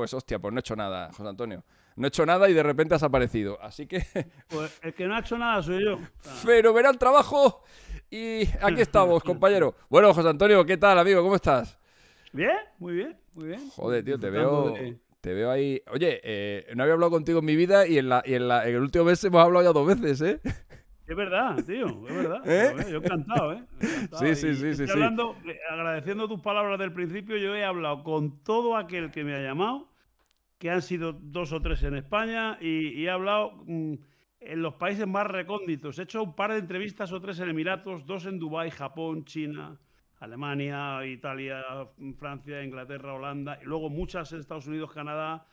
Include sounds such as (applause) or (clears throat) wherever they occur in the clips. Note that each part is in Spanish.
pues hostia, pues no he hecho nada, José Antonio. No he hecho nada y de repente has aparecido. Así que. (laughs) Pues el que no ha hecho nada soy yo. Pero ah. verá trabajo. Y aquí estamos, (laughs) compañero. Bueno, José Antonio, ¿qué tal, amigo? ¿Cómo estás? Bien, muy bien, muy bien. Joder, tío, te veo. Te veo ahí. Oye, eh, no había hablado contigo en mi vida y en, la, en, el último mes hemos hablado ya dos veces, ¿eh? Es verdad, tío, es verdad. (laughs) ¿Eh? Eh, yo he encantado, ¿eh? Sí, sí, sí, sí. agradeciendo tus palabras del principio, yo he hablado con todo aquel que me ha llamado que han sido dos o tres en España, y, he hablado mm, en los países más recónditos. He hecho un par de entrevistas o tres en Emiratos, dos en Dubái, Japón, China, Alemania, Italia, Francia, Inglaterra, Holanda, y luego muchas en Estados Unidos, Canadá.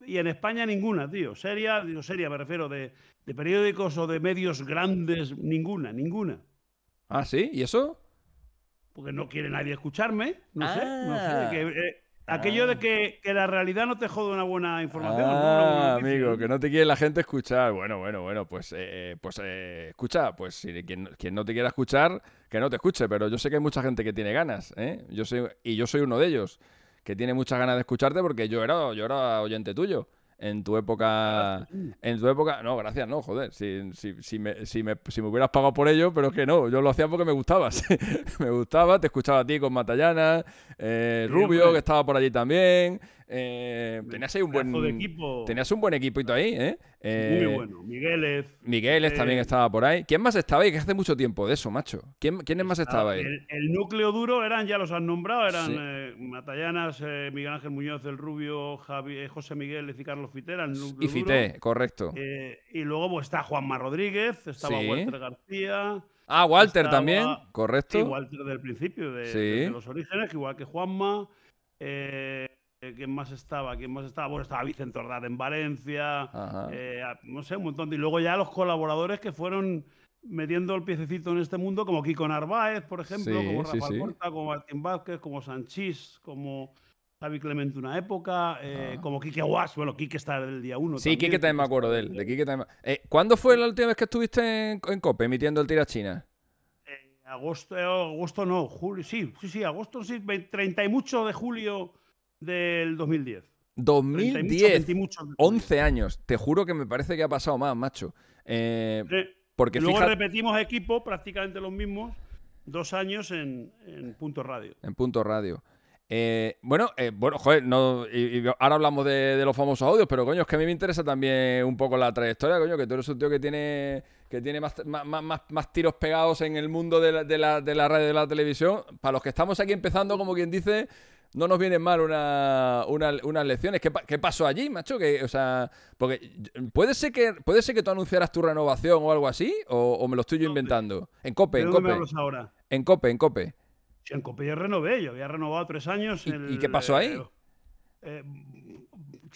Y en España ninguna, tío. Seria, digo, seria, me refiero, de, periódicos o de medios grandes, ninguna, ninguna. Ah, sí, ¿y eso? Porque no quiere nadie escucharme, no sé. No sé ah. que, eh, Aquello de ah. que, la realidad no te jode una buena información. Ah, amigo, que no te quiere la gente escuchar. Bueno, bueno, bueno, pues, eh, pues eh, escucha, pues si quien, no te quiera escuchar, que no te escuche, pero yo sé que hay mucha gente que tiene ganas, ¿eh? Yo y yo soy uno de ellos, que tiene muchas ganas de escucharte porque yo era, yo era oyente tuyo en tu época. En tu época. No, gracias, no, joder. Si, me, hubieras pagado por ello, pero es que no, yo lo hacía porque me gustaba. (laughs) me gustaba, te escuchaba a ti con Matallana, eh, Rubio, que estaba por allí también. Eh, tenías ahí un buen equipo. Tenías un buen equipito ahí, ¿eh? Muy eh, bueno. Migueles. Migueles eh, también estaba por ahí. ¿Quién más estaba ahí? Que hace mucho tiempo de eso, macho. ¿Quién, ¿Quiénes más estaba ahí? El, núcleo duro eran, ya los han nombrado, eran Matallanas, Miguel Ángel Muñoz, el Rubio, José Migueles y Carlos Fitera. y Fité, correcto. y luego pues, está Juanma Rodríguez, estaba Walter García. Ah, Walter también, correcto. Sí, Walter del principio, de, de los orígenes, igual que Juanma. Eh, eh, ¿Quién más estaba? ¿Quién más estaba? Bueno, estaba Vicente Ordaz en Valencia, eh, no sé, un montón. Y luego ya los colaboradores que fueron metiendo el piececito en este mundo, como Kiko Narváez, por ejemplo, como Rafael como Martín Vázquez, como Sanchís, como Javi Clemente una época, eh, ah. como Kike Aguas. bueno, Kike está del día uno. Sí, Kike también me acuerdo de él. ¿Cuándo fue la última vez que estuviste en, COPE emitiendo el tira China? agosto, agosto no, julio, sí, sí, sí, agosto sí, 30 y mucho de julio del 2010. 2010, 11 años. Te juro que me parece que ha pasado más, macho. Eh, porque Luego repetimos equipo, prácticamente los mismos, dos años en, Punto Radio. En Punto Radio. Eh, bueno, eh, bueno, joder, no, y, ahora hablamos de, los famosos audios, pero coño, es que a mí me interesa también un poco la trayectoria, coño, que tú eres un tío que tiene, que tiene más, tiros pegados en el mundo de la, de la radio y de la televisión. Para los que estamos aquí empezando, como quien dice, no nos vienen mal unas lecciones. ¿Qué, pasó allí, macho? Que, o sea, porque puede ser que puede ser que tú anunciaras tu renovación o algo así, o, me lo estoy yo inventando. En Cope, en Cope. En Cope, en Cope. en Cope yo renové, yo había renovado tres años. ¿Y, qué pasó ahí? Eh, eh,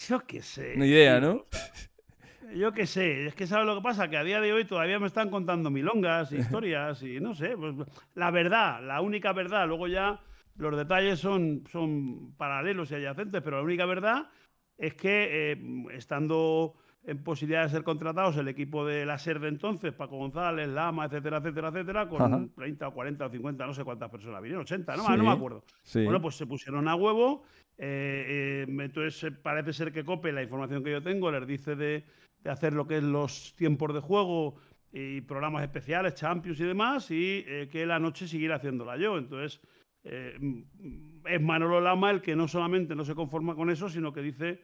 yo qué sé. Ni idea, ¿no? (laughs) yo qué sé, es que sabes lo que pasa, que a día de hoy todavía me están contando milongas, (laughs) historias y no sé, pues, la verdad, la única verdad, luego ya los detalles son, son paralelos y adyacentes, pero la única verdad es que eh, estando en posibilidad de ser contratados el equipo de la SER de entonces, Paco González, Lama, etcétera, etcétera, etcétera, con 30 o 40 o 50, no sé cuántas personas vinieron, 80, no, ah, me acuerdo. Bueno, pues se pusieron a huevo. Eh, eh, entonces parece ser que COPE, la información que yo tengo, les dice de, de, hacer lo que es los tiempos de juego y programas especiales, Champions y demás, y que la noche siguiera haciéndola yo. Entonces eh, mm, es Manolo Lama el que no solamente no se conforma con eso, sino que dice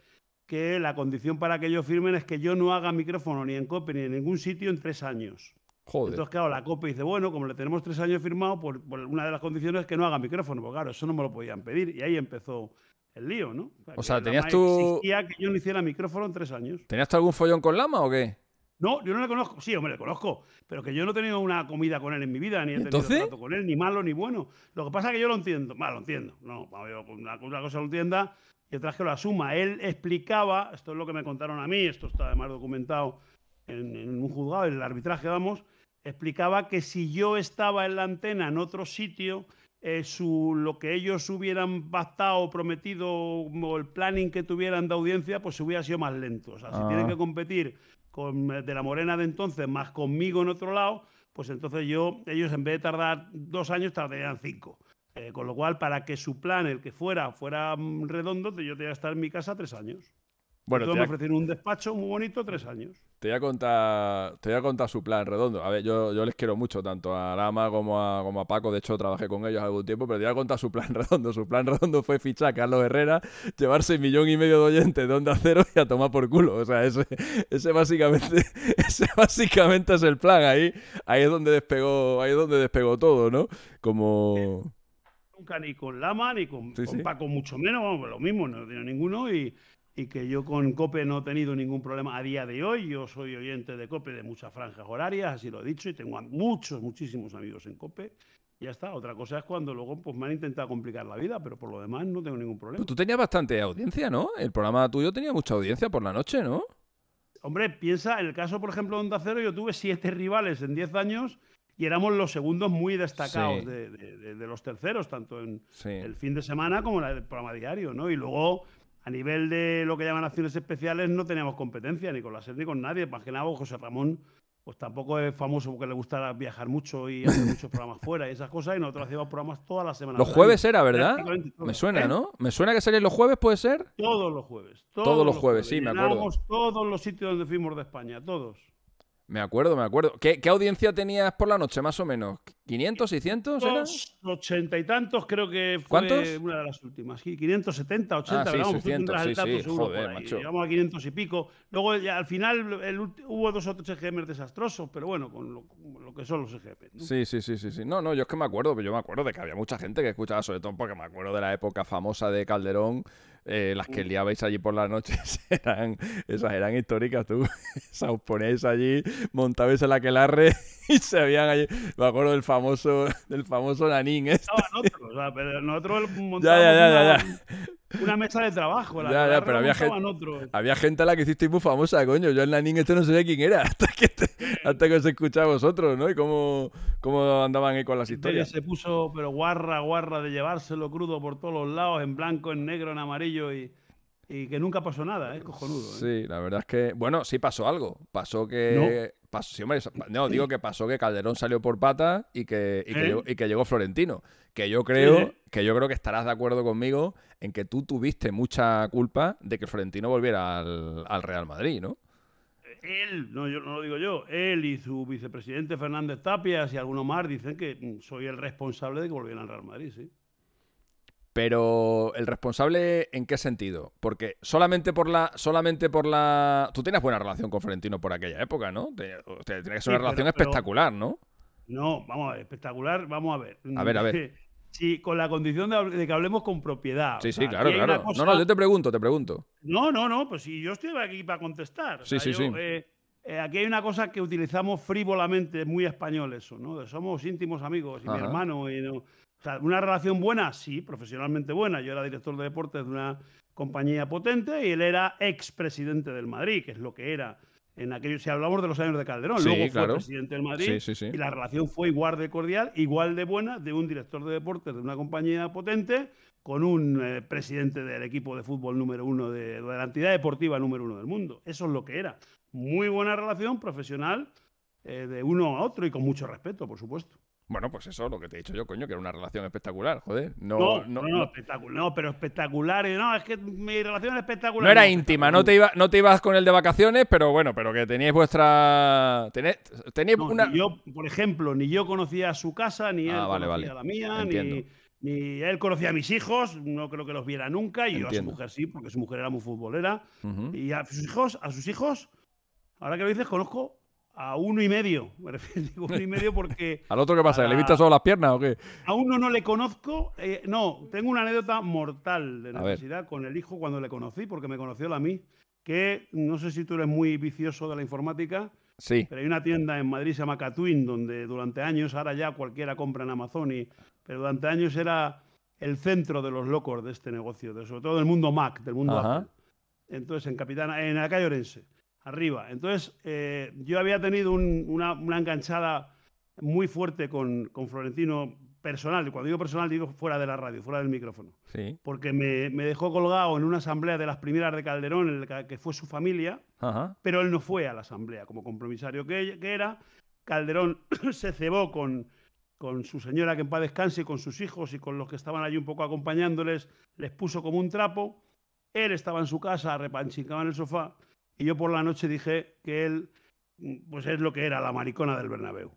que la condición para que ellos firmen es que yo no haga micrófono ni en COPE ni en ningún sitio en tres años. Joder. Entonces, claro, la COPE dice, bueno, como le tenemos tres años firmado, por, una de las condiciones es que no haga micrófono. Pues claro, eso no me lo podían pedir. Y ahí empezó el lío, ¿no? O sea, tenías tú... que yo no hiciera micrófono en tres años. ¿Tenías tú algún follón con Lama o qué? No, yo no le conozco. Sí, me le conozco. Pero que yo no he tenido una comida con él en mi vida, ni he tenido ¿Entonces? trato con él, ni malo ni bueno. Lo que pasa es que yo lo entiendo. mal lo entiendo. No, pues, una, una cosa lo entienda y otra es que lo asuma. Él explicaba, esto es lo que me contaron a mí, esto está además documentado en, un juzgado, en el arbitraje, vamos, explicaba que si yo estaba en la antena en otro sitio, eh, su, lo que ellos hubieran pactado, prometido, o el planning que tuvieran de audiencia, pues se hubiera sido más lento. O sea, si tienen ah. que competir eh, de la morena de entonces, más conmigo en otro lado, pues entonces yo, ellos en vez de tardar dos años, tardarían cinco. Eh, con lo cual, para que su plan, el que fuera, fuera mm, redondo, yo tenía que estar en mi casa tres años. Bueno, te me ofrecer un despacho muy bonito, tres años. Te voy a contar, te contar su plan redondo. A ver, yo, yo les quiero mucho, tanto a Lama como a, como a Paco. De hecho, trabajé con ellos algún tiempo, pero te voy a contar su plan (laughs) redondo. Su plan redondo fue fichar a Carlos Herrera, llevarse millón y medio de oyentes de onda cero y a tomar por culo. O sea, ese, básicamente, (laughs) básicamente es el plan. Ahí, ahí es donde despegó, ahí es donde despegó todo, ¿no? Como. Nunca ni con Lama, ni con, Paco, mucho menos, vamos, lo mismo, no tiene ninguno y y que yo con COPE no he tenido ningún problema a día de hoy. Yo soy oyente de COPE de muchas franjas horarias, así lo he dicho, y tengo muchos, muchísimos amigos en COPE. Ya está, otra cosa es cuando luego pues, me han intentado complicar la vida, pero por lo demás no tengo ningún problema. Pero pues tú tenías bastante audiencia, ¿no? El programa tuyo tenía mucha audiencia por la noche, ¿no? Hombre, piensa, en el caso, por ejemplo, de Onda Cero, yo tuve siete rivales en diez años y éramos los segundos muy destacados de, los terceros, tanto en el fin de semana como en el programa diario, ¿no? Y luego a nivel de lo que llaman acciones especiales, no teníamos competencia ni con la SER ni con nadie. Más que pues, José Ramón, pues tampoco es famoso porque le gusta viajar mucho y hacer (laughs) muchos programas fuera y esas cosas. Y nosotros hacíamos programas todas las semanas. Los jueves era, ¿verdad? Me suena, ¿Eh? ¿no? Me suena que salían los jueves, ¿puede ser? Todos los jueves. Todos, los jueves, jueves. sí, me acuerdo. todos los sitios donde fuimos de España, todos. Me acuerdo, me acuerdo. ¿Qué, audiencia tenías por la noche, más o menos? ¿500, 600? ¿eran? y tantos, creo que fue ¿Cuántos? una de las últimas. 570, 80, sí, Llegamos a 500 y pico. Luego, al final, hubo dos o tres EGMs desastrosos, pero bueno, con lo, que son los EGMs. Sí, sí, sí, sí, sí. No, no, yo es que me acuerdo, pero yo me acuerdo de que había mucha gente que escuchaba, sobre todo porque me acuerdo de la época famosa de Calderón eh, las que mm. liabais allí por la noche (laughs) eran, esas eran históricas, tú. esas, os ponéis allí, montabais en el aquelarre (laughs) y se habían allí. Me acuerdo del famoso, del famoso nanín. Este. Estaban o sea, pero nosotros montábamos. ya, ya, ya, ya una mesa de trabajo. La ya, ya, pero había gente, a la que hicisteis muy famosa, coño. Yo en la niña este no sabía quién era (laughs) hasta que, hasta que os escuchaba vosotros, ¿no? Y cómo, cómo andaban ahí con las historias. Se puso, pero guarra, guarra de llevárselo crudo por todos los lados, en blanco, en negro, en amarillo y... que nunca pasó nada, ¿eh? cojonudo. ¿eh? Sí, la verdad es que. Bueno, sí pasó algo. Pasó que. No, no digo que pasó que Calderón salió por pata y que, y ¿Eh? llegó, Florentino. Que yo creo, que yo creo que estarás de acuerdo conmigo en que tú tuviste mucha culpa de que Florentino volviera al, Real Madrid, ¿no? Él, no, no lo digo yo, él y su vicepresidente Fernández Tapias y alguno más dicen que mm, soy el responsable de que volviera al Real Madrid, sí. Pero el responsable en qué sentido? Porque solamente por la solamente por la tú tenías buena relación con Florentino por aquella época, ¿no? Tienes que ser una relación espectacular, ¿no? No, vamos a ver, espectacular, vamos a ver. A ver, a ver. (laughs) Sí, con la condición de, que hablemos con propiedad. Sí, sí, claro, claro. No, no, yo te pregunto, te pregunto. No, no, no, pues si yo estoy aquí para contestar. Sí, sí, sí. Eh, eh, aquí hay una cosa que utilizamos frívolamente, muy español eso, ¿no? Somos íntimos amigos y mi hermano. Y O sea, una relación buena, sí, profesionalmente buena. Yo era director de deportes de una compañía potente y él era expresidente del Madrid, que es lo que era en si hablamos de los años de Calderón, luego fue presidente del Madrid y la relación fue igual de cordial, igual de buena, de un director de deportes de una compañía potente con un eh, presidente del equipo de fútbol número uno, de, la entidad deportiva número uno del mundo. Eso es lo que era. Muy buena relación profesional eh, de uno a otro y con mucho respeto, por supuesto. Bueno, pues eso, lo que te he dicho yo, coño, que era una relación espectacular, joder. No, no, no, espectacular, no, pero espectacular, eh, no, es que mi relación es espectacular. No era íntima, no te, no te ibas con él de vacaciones, pero bueno, pero que teníais vuestra... Tenéis, una... Yo, por ejemplo, ni yo conocía su casa, ni él ah, conocía la mía, ni, él conocía a mis hijos, no creo que los viera nunca, y yo a su mujer sí, porque su mujer era muy futbolera, y a sus hijos, a sus hijos, ahora que lo dices, conozco a uno y medio. (laughs) me refiero Digo uno y medio porque. (laughs) ¿Al otro qué pasa? ¿Le viste solo las piernas o qué? A uno no le conozco. Eh, no, tengo una anécdota mortal de necesidad con el hijo cuando le conocí, porque me conoció la a mí. Que no sé si tú eres muy vicioso de la informática. Sí. Pero hay una tienda en Madrid, se llama Catwin, donde durante años, ahora ya cualquiera compra en Amazon, y, pero durante años era el centro de los locos de este negocio, de, sobre todo del mundo Mac, del mundo Apple. Entonces, en Capitana, en la calle Orense arriba. Entonces, eh, yo había tenido una, enganchada muy fuerte con, con, Florentino personal. Cuando digo personal, digo fuera de la radio, fuera del micrófono. Sí. Porque me, me, dejó colgado en una asamblea de las primeras de Calderón, en que fue su familia, Ajá. pero él no fue a la asamblea como compromisario que, que era. Calderón (clears throat) se cebó con, con su señora que en paz descanse y con sus hijos y con los que estaban allí un poco acompañándoles, les puso como un trapo. Él estaba en su casa, repanchicaba en el sofá y yo por la noche dije que él, pues es lo que era, la maricona del Bernabéu.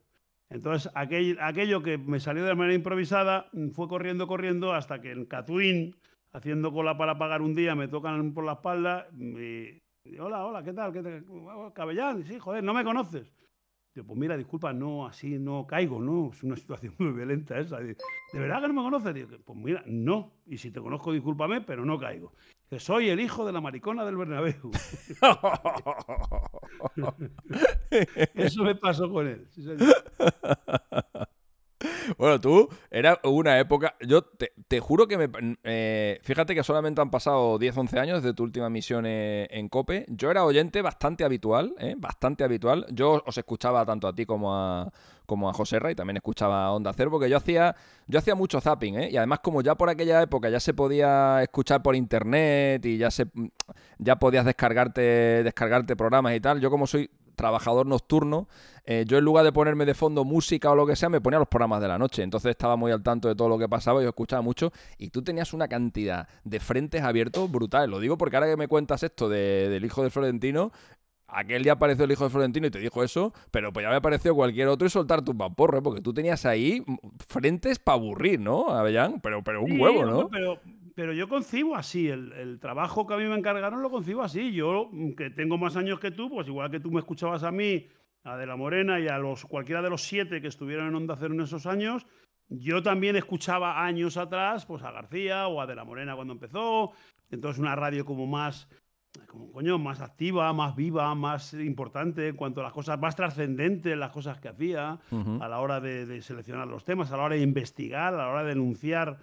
Entonces, aquel, aquello que me salió de manera improvisada fue corriendo, corriendo, hasta que en Catuín, haciendo cola para pagar un día, me tocan por la espalda y. Hola, hola, ¿qué tal? ¿Qué oh, Cabellán, sí, joder, no me conoces. Digo, pues mira, disculpa, no, así no caigo, no, es una situación muy violenta esa. ¿De verdad que no me conoces? Digo, pues mira, no, y si te conozco, discúlpame, pero no caigo que soy el hijo de la maricona del Bernabéu. (laughs) Eso me pasó con él. Bueno, tú, era una época. Yo te, juro que me. Eh, fíjate que solamente han pasado 10, 11 años desde tu última misión en, eh, en Cope. Yo era oyente bastante habitual, eh, bastante habitual. Yo os escuchaba tanto a ti como a, como a José Ray, también escuchaba Onda Cero, porque yo hacía, yo hacía mucho zapping, ¿eh? Y además, como ya por aquella época ya se podía escuchar por internet y ya se ya podías descargarte, descargarte programas y tal, yo como soy trabajador nocturno, eh, yo en lugar de ponerme de fondo música o lo que sea, me ponía los programas de la noche. Entonces estaba muy al tanto de todo lo que pasaba, yo escuchaba mucho y tú tenías una cantidad de frentes abiertos brutales. Lo digo porque ahora que me cuentas esto de, del hijo de Florentino, aquel día apareció el hijo de Florentino y te dijo eso, pero pues ya me apareció cualquier otro y soltar tu vaporro, porque tú tenías ahí frentes para aburrir, ¿no, Avellán? Pero, pero un huevo, ¿no? Pero, yo concibo así, el, trabajo que a mí me encargaron lo concibo así. Yo, que tengo más años que tú, pues igual que tú me escuchabas a mí, a De La Morena y a los, cualquiera de los siete que estuvieron en Onda Cero en esos años, yo también escuchaba años atrás pues a García o a De La Morena cuando empezó, entonces una radio como más como coño, más activa, más viva, más importante en cuanto a las cosas, más trascendente las cosas que hacía a la hora de, seleccionar los temas, a la hora de investigar, a la hora de denunciar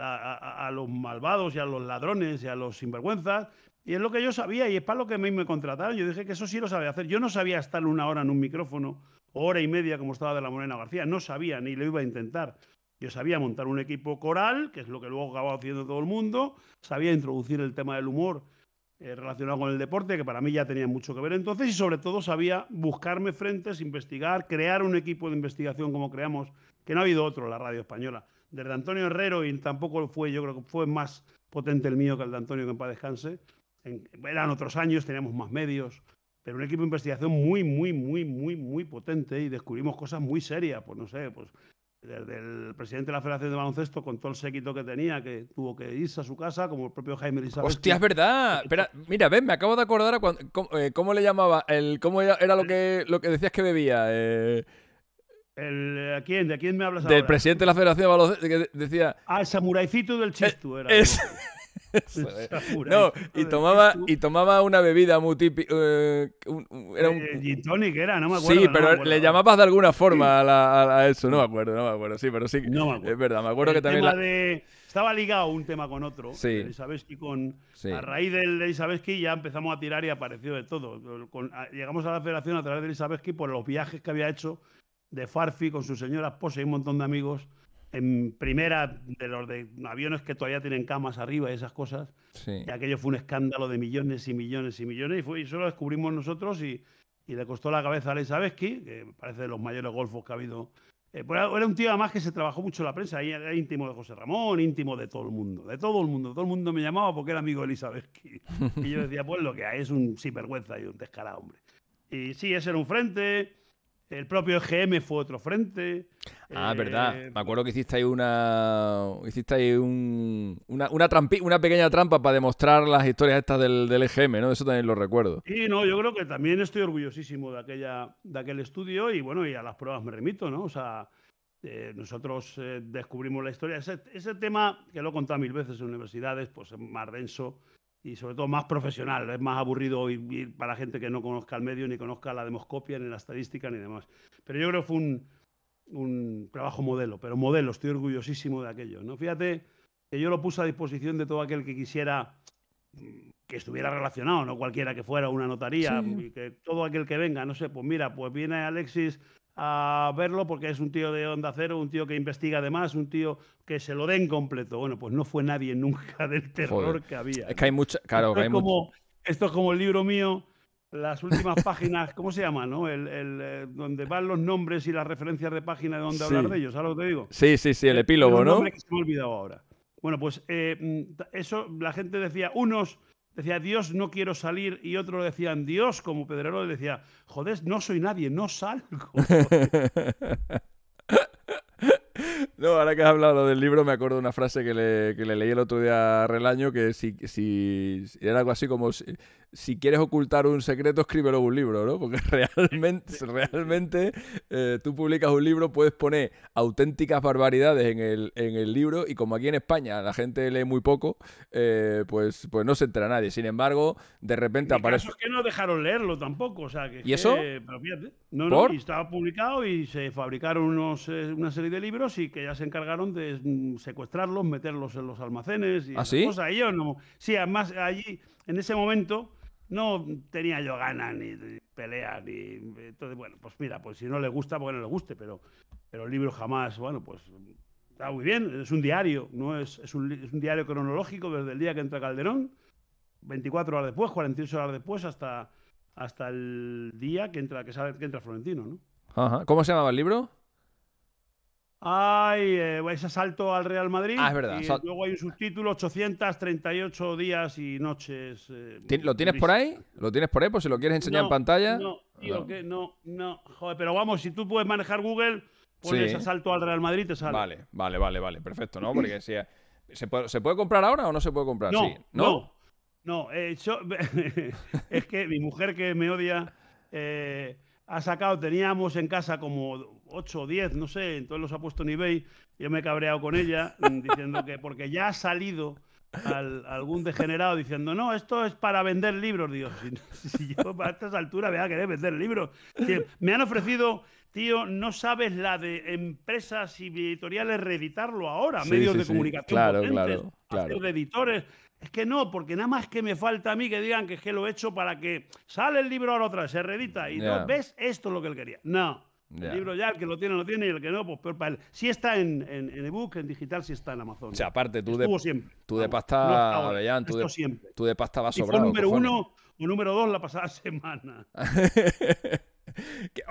a, los malvados y a los ladrones y a los sinvergüenzas. Y es lo que yo sabía y es para lo que me contrataron. Yo dije que eso sí lo sabía hacer. Yo no sabía estar una hora en un micrófono, hora y media como estaba de la Morena García. No sabía ni lo iba a intentar. Yo sabía montar un equipo coral, que es lo que luego acababa haciendo todo el mundo. Sabía introducir el tema del humor eh, relacionado con el deporte, que para mí ya tenía mucho que ver entonces, y sobre todo sabía buscarme frentes, investigar, crear un equipo de investigación como creamos, que no ha habido otro en la radio española. Desde Antonio Herrero, y tampoco fue, yo creo que fue más potente el mío que el de Antonio, que en paz descanse. En, eran otros años, teníamos más medios, pero un equipo de investigación muy, muy, muy, muy, muy potente y descubrimos cosas muy serias, pues no sé, pues desde el presidente de la Federación de Baloncesto, con todo el séquito que tenía, que tuvo que irse a su casa, como el propio Jaime Elizabeth. ¡Hostia, es verdad! mira, ven, me acabo de acordar a cuando, eh, cómo, le llamaba, el, cómo era lo que, lo que decías que bebía. Eh. El, eh, ¿a quién? ¿De quién me hablas Del presidente de la Federación de Baloncesto, que decía... Ah, el samuraicito del chistu era. (laughs) no, y tomaba, y tomaba una bebida muy típica. Eh, era eh, tonic era, no me acuerdo. Sí, pero le llamabas de alguna forma a, eso, no me acuerdo, no me acuerdo. Sí, pero sí, es verdad, me acuerdo que también. Estaba ligado un tema con otro. Sí. con. A raíz del Elisabeski ya empezamos a tirar y apareció de todo. llegamos a la federación a través de Elisabetsky por los viajes que había hecho de Farfi con su señora esposa y un montón de amigos en primera de los de aviones que todavía tienen camas arriba y esas cosas. Y aquello fue un escándalo de millones y millones y millones. Y, fue, eso lo descubrimos nosotros y, y le costó la cabeza a Elizabeth que parece de los mayores golfos que ha habido. Eh, pues, era un tío además que se trabajó mucho la prensa, era íntimo de José Ramón, íntimo de todo el mundo, de todo el mundo. Todo el mundo me llamaba porque era amigo de Schiff. (laughs) Y yo decía, pues lo que hay es un sinvergüenza y un descarado, hombre. Y sí, ese era un frente, el propio EGM fue otro frente. Ah, eh, verdad. Me acuerdo que hiciste una. una, una, una pequeña trampa para demostrar las historias estas del, del EGM, ¿no? Eso también lo recuerdo. Sí, no, yo creo que también estoy orgullosísimo de aquella, de aquel estudio y bueno, y a las pruebas me remito, ¿no? O sea, eh, nosotros eh, descubrimos la historia. Ese, ese, tema, que lo he contado mil veces en universidades, pues es más denso y sobre todo más profesional. Es más aburrido ir para gente que no conozca el medio, ni conozca la demoscopia, ni la estadística, ni demás. Pero yo creo que fue un, trabajo modelo, pero modelo, estoy orgullosísimo de aquello. ¿no? Fíjate que yo lo puse a disposición de todo aquel que quisiera mm, que estuviera relacionado, no cualquiera que fuera una notaría, que todo aquel que venga, no sé, pues mira, pues viene Alexis a verlo porque es un tío de onda cero, un tío que investiga además, un tío que se lo den completo. Bueno, pues no fue nadie nunca (laughs) del terror que había. Es que hay mucha, esto, es como, esto como el libro mío, las últimas (laughs) páginas, ¿cómo se llama? ¿no? El, eh, donde van los nombres y las referencias de de donde hablar de ellos, ¿sabes lo que te digo? Sí, sí, sí, el eh, epílogo, ¿no? ahora. Bueno, pues eh, mm, eso la gente decía, unos decía, Dios, no quiero salir, y otro le decían, Dios, como Pedrero le decía, joder, no soy nadie, no salgo. (laughs) No, ahora que has hablado del libro, me acuerdo de una frase que le, que leí el otro día a Relaño, que si, si era algo así como, si, quieres ocultar un secreto, escríbelo un libro, ¿no? Porque (laughs) realmente, realmente eh, tú publicas un libro, puedes poner auténticas barbaridades en el, libro y como aquí en España la gente lee muy poco, eh, pues, pues no se entera nadie. Sin embargo, de repente aparece... eso es que no dejaron leerlo tampoco, o sea que... ¿Y eso? pero y estaba publicado y se fabricaron unos, eh, una serie de libros y que se encargaron de mm, secuestrarlos, meterlos en los almacenes y ¿Ah, cosas. Y no. Sí, además allí, en ese momento, no tenía yo ganas ni pelear pelea, Entonces, bueno, pues mira, pues si no le gusta, pues no le guste, pero, pero el libro jamás, bueno, pues está muy bien. Es un diario, ¿no? Es, un, diario cronológico desde el día que entra Calderón, 24 horas después, 48 horas después, hasta, hasta el día que entra, que sale, que entra Florentino, ¿no? ¿Cómo se llamaba el libro? ¡Ay! eh, ese asalto al Real Madrid. Ah, es verdad. luego hay un subtítulo, 838 días y noches. Eh, ¿Lo tienes por ahí? ¿Lo tienes por ahí? Pues si lo quieres enseñar en pantalla. No, no. no, Joder, pero vamos, si tú puedes manejar Google, pones asalto al Real Madrid te sale. Vale, vale, vale, vale. Perfecto, ¿no? Porque si... Eh, ¿Se puede, comprar ahora o no se puede comprar? No, no. No, eh, (laughs) es que mi mujer que me odia ha sacado, teníamos en casa como 8 o 10, no sé, entonces los ha puesto en eBay. Yo me he cabreado con ella (laughs) mm, diciendo que porque ya ha salido algún degenerado diciendo, no, esto es para vender libros, Dios. (laughs) Si, yo a estas alturas voy a querer vender libros. me han ofrecido, tío, no sabes la de empresas y editoriales reeditarlo ahora, medios de comunicación, claro, de editores. Es que no, porque nada más que me falta a mí que digan que es que lo he hecho para que sale el libro ahora otra vez, se reedita y no ves esto es lo que él quería. No, el libro ya, el que lo tiene, lo tiene, y el que no, pues peor para él. está en, en, ebook, en digital, si está en Amazon. O sea, aparte, tú de, siempre. tú de pasta, tú de, pasta vas sobrado. Fue número uno o número dos la pasada (laughs) semana. (laughs)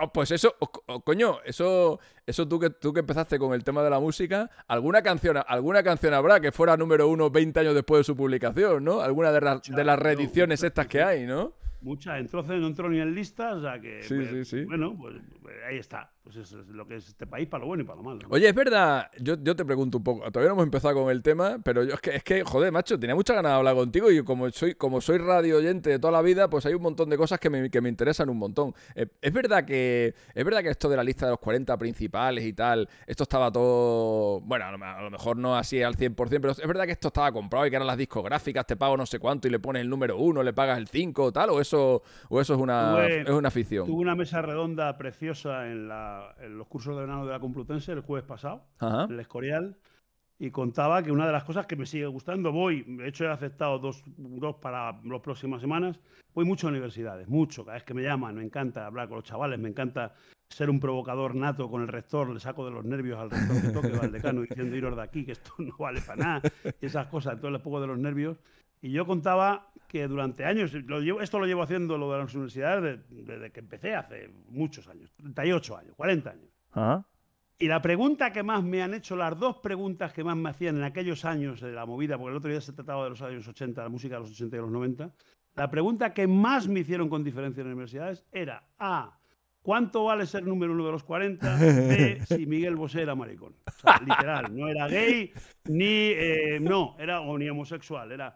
Oh, pues eso, oh, oh, coño, eso, eso tú que tú que empezaste con el tema de la música, alguna canción, alguna canción habrá que fuera número uno 20 años después de su publicación, ¿no? Alguna de, las de las reediciones estas que hay, ¿no? Mucha, entonces no entró ni en listas, o sea que. Sí, pues, sí, sí. Bueno, pues, pues ahí está. Pues lo que es este país para lo bueno y para lo malo. Oye, es verdad, yo, te pregunto un poco, todavía no hemos empezado con el tema, pero yo es que, es que joder, macho, tenía mucha ganas de hablar contigo y como soy, como soy radio oyente de toda la vida, pues hay un montón de cosas que me, interesan un montón. Eh, es, verdad que, es verdad que esto de la lista de los 40 principales y tal, esto estaba todo, bueno, a lo, mejor no así al 100%, pero es verdad que esto estaba comprado y que eran las discográficas, te pago no sé cuánto y le pones el número uno le pagas el 5 tal, o eso, o eso es una, es una afición. Tuve una mesa redonda preciosa en la en los cursos de verano de la Complutense el jueves pasado, en el Escorial, y contaba que una de las cosas que me sigue gustando, voy, de hecho he aceptado dos, dos para las próximas semanas, voy mucho a universidades, mucho, cada vez que me llaman, me encanta hablar con los chavales, me encanta ser un provocador nato con el rector, le saco de los nervios al rector que toque, al decano, diciendo iros de aquí, que esto (laughs) no vale para nada, y esas cosas, entonces le pongo de los nervios. Y yo contaba que durante años, esto lo llevo haciendo lo de las universidades desde, que empecé hace muchos años, 38 años, 40 años. Y la pregunta que más me han hecho, las dos preguntas que más me hacían en aquellos años de la movida, porque el otro día se trataba de los años 80, la música de los 80 y los 90, la pregunta que más me hicieron con diferencia en las universidades era A. ¿Cuánto vale ser número uno de los 40? (laughs) B. Si Miguel Bosé era maricón. literal, no era gay, ni. Eh, no, era o ni homosexual. Era,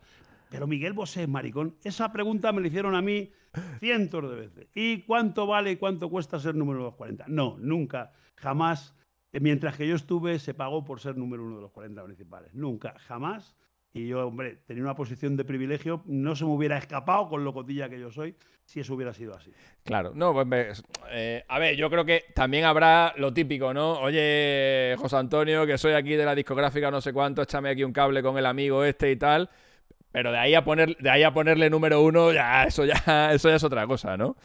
pero Miguel Bosé es maricón. Esa pregunta me la hicieron a mí cientos de veces. ¿Y cuánto vale y cuánto cuesta ser número de los 40? No, nunca, jamás. Eh, mientras que yo estuve, se pagó por ser número uno de los 40 principales Nunca, jamás. Y yo, hombre, tenía una posición de privilegio, no se me hubiera escapado con lo cotilla que yo soy si eso hubiera sido así. Claro, no, pues, eh, a ver, yo creo que también habrá lo típico, ¿no? Oye, José Antonio, que soy aquí de la discográfica, no sé cuánto, échame aquí un cable con el amigo este y tal. Pero de ahí a poner, de ahí a ponerle número uno, ya, eso ya, (laughs) eso ya es otra cosa, ¿no?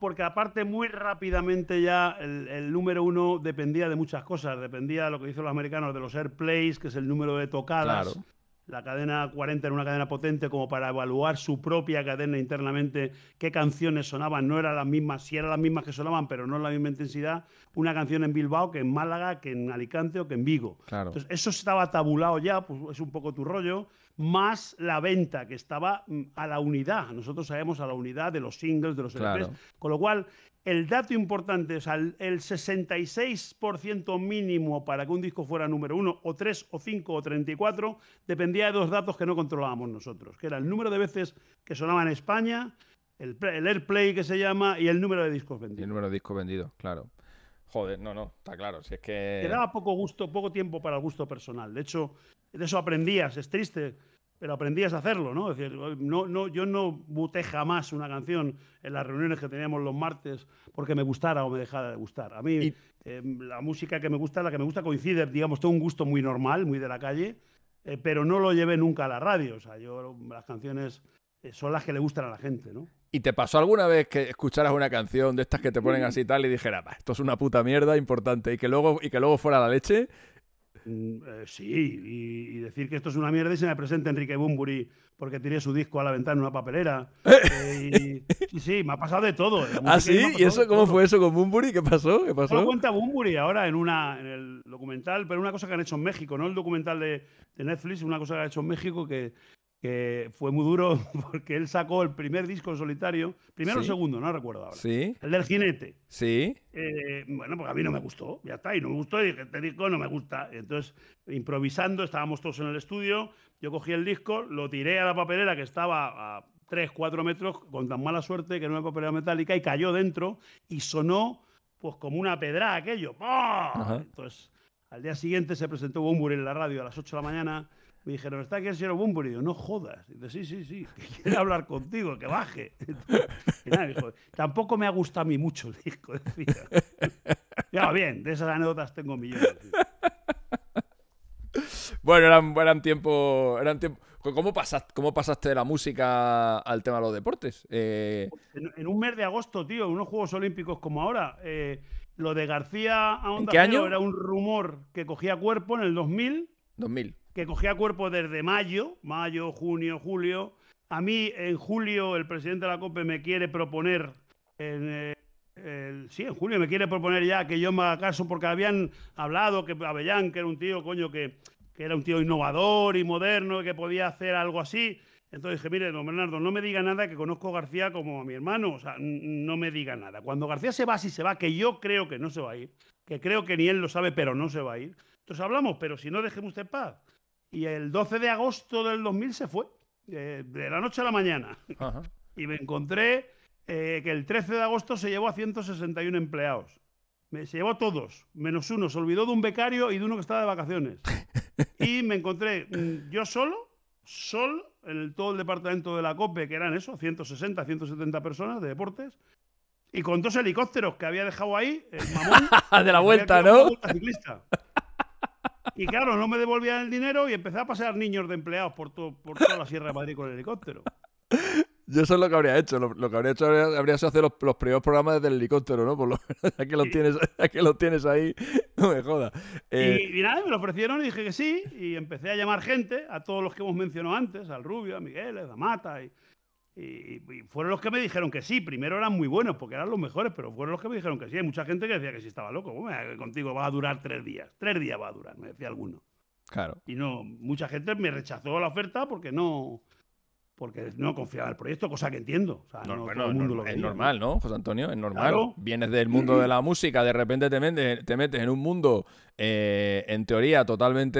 Porque aparte muy rápidamente ya el, número uno dependía de muchas cosas. Dependía de lo que dicen los americanos, de los airplays, que es el número de tocadas. La cadena 40 era una cadena potente como para evaluar su propia cadena internamente, qué canciones sonaban, no eran las mismas, sí eran las mismas que sonaban, pero no en la misma intensidad, una canción en Bilbao que en Málaga, que en Alicante o que en Vigo. Entonces, eso estaba tabulado ya, pues, es un poco tu rollo más la venta, que estaba mm, a la unidad. Nosotros sabemos a la unidad de los singles, de los e claro. Con lo cual, el dato importante, o sea, el 66% mínimo para que un disco fuera número uno o tres o cinco o 34, dependía de dos datos que no controlábamos nosotros, que era el número de veces que sonaba en España, el, el airplay que se llama, y el número de discos vendidos. el número de discos vendidos, claro. Joder, no, no, está claro. Si es que. Te daba poco gusto, poco tiempo para el gusto personal. De hecho, de eso aprendías, es triste, pero aprendías a hacerlo, ¿no? Es decir, no, no, yo no buté jamás una canción en las reuniones que teníamos los martes porque me gustara o me dejara de gustar. A mí, em, la música que me gusta, la que me gusta coincide, digamos, tengo un gusto muy normal, muy de la calle, eh, pero no lo llevé nunca a la radio. O sea, yo las canciones eh, son las que le gustan a la gente, ¿no? ¿Y te pasó alguna vez que escucharas una canción de estas que te ponen así y tal y dijeras, esto es una puta mierda importante y que luego, y que luego fuera la leche? Mm, eh, sí, y, decir que esto es una mierda y se me presenta Enrique Bumburi porque tiré su disco a la ventana en una papelera. sí (laughs) eh, eh, y, sí, me ha pasado de todo. ¿Ah, sí? ¿Y eso cómo fue eso con Bumburi? ¿Qué pasó? ¿Qué cuenta ahora en, una, el documental, pero una cosa que han hecho en México, no el documental de, de Netflix, una cosa que han hecho en México que que fue muy duro (laughs) porque él sacó el primer disco en solitario, primero o segundo, no recuerdo ahora. Sí. El del jinete. Sí. Eh, bueno, porque a mí no me gustó, ya está, y no me gustó, y dije, este disco no me gusta. Entonces, improvisando, estábamos todos en el estudio, yo cogí el disco, lo tiré a la papelera que estaba a 3, 4 metros, con tan mala suerte que no era una papelera metálica, y cayó dentro y sonó pues como una pedra aquello. Entonces, al día siguiente se presentó Bumbur en la radio a las 8 de la mañana me dijeron, está aquí el señor Y yo, no jodas. Dice, sí, sí, sí, que quiere hablar contigo, que baje. (laughs) Y nada, dijo, tampoco me ha gustado a mí mucho el disco. Decía. Ya, bien, de esas anécdotas tengo millones. Bueno, eran, eran tiempo. Eran tiempo. ¿Cómo, pasaste, ¿Cómo pasaste de la música al tema de los deportes? Eh, en, un mes de agosto, tío, en unos Juegos Olímpicos como ahora. Eh, lo de García a era un rumor que cogía cuerpo en el 2000. 2000 que cogía cuerpo desde mayo, mayo, junio, julio. A mí en julio el presidente de la COPE me quiere proponer, eh, sí, en julio me quiere proponer ya que yo me haga caso porque habían hablado que Avellán, que era un tío, coño, que, era un tío innovador y moderno que podía hacer algo así. Entonces dije, mire, don Bernardo, no me diga nada que conozco a García como a mi hermano, o sea, no me diga nada. Cuando García se va, si se va, que yo creo que no se va a ir, que creo que ni él lo sabe, pero no se va a ir. Entonces hablamos, pero si no, dejemos usted paz. Y el 12 de agosto del 2000 se fue, eh, de la noche a la mañana. (laughs) Y me encontré eh, que el 13 de agosto se llevó a 161 empleados. Me, se llevó a todos, menos uno. Se olvidó de un becario y de uno que estaba de vacaciones. (laughs) y me encontré mm, yo solo, solo, en todo el departamento de la COPE, que eran eso, 160, 170 personas de deportes, y con dos helicópteros que había dejado ahí, el mamón. (laughs) de la vuelta, ¿no? ciclista. (laughs) Y claro, no me devolvían el dinero y empecé a pasar niños de empleados por, todo por toda la Sierra de Madrid con el helicóptero. Yo eso es lo que habría hecho. Lo, que habría hecho habría, sido hacer los, primeros programas desde el helicóptero, ¿no? Por lo (laughs) que, los tienes, que lo tienes ahí, (laughs) no me jodas. Eh, y, nada, me lo ofrecieron y dije que sí. Y empecé a llamar gente, a todos los que hemos mencionado antes, al Rubio, a Miguel, a Mata. Y, y, fueron los que me dijeron que sí. Primero eran muy buenos porque eran los mejores, pero fueron los que me dijeron que sí. Hay mucha gente que decía que sí estaba loco. Contigo va a durar tres días. Tres días va a durar, me decía alguno. Claro. Y no, mucha gente me rechazó la oferta porque no, porque no confiaba en el proyecto, cosa que entiendo. es normal, ¿no, José Antonio? Es normal. Vienes del mundo de la música, de repente te, metes, en un mundo, eh, en teoría, totalmente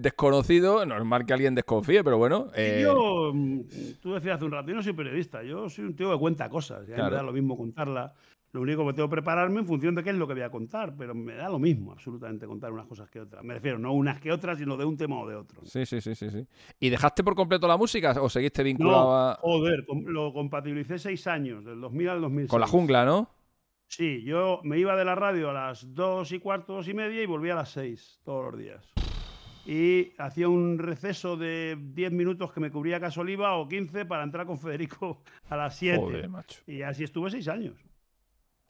desconocido. es Normal que alguien desconfíe, pero bueno. Eh, yo, mm, tú decías hace un rato, yo no soy periodista, yo soy un tío que cuenta cosas. Y a mí me da lo mismo contarla. Lo único que tengo que prepararme en función de qué es lo que voy a contar, pero me da lo mismo absolutamente contar unas cosas que otras. Me refiero no unas que otras, sino de un tema o de otro. Sí, sí, sí, sí, ¿Y dejaste por completo la música o seguiste vinculado no, a...? joder, lo compatibilicé seis años, del 2000 al 2006. Con la jungla, ¿no? Sí, yo me iba de la radio a las dos y cuarto, dos y media y volvía a las seis todos los días y hacía un receso de diez minutos que me cubría Casoliva o quince para entrar con Federico (laughs) a las siete macho. Y así estuve seis años.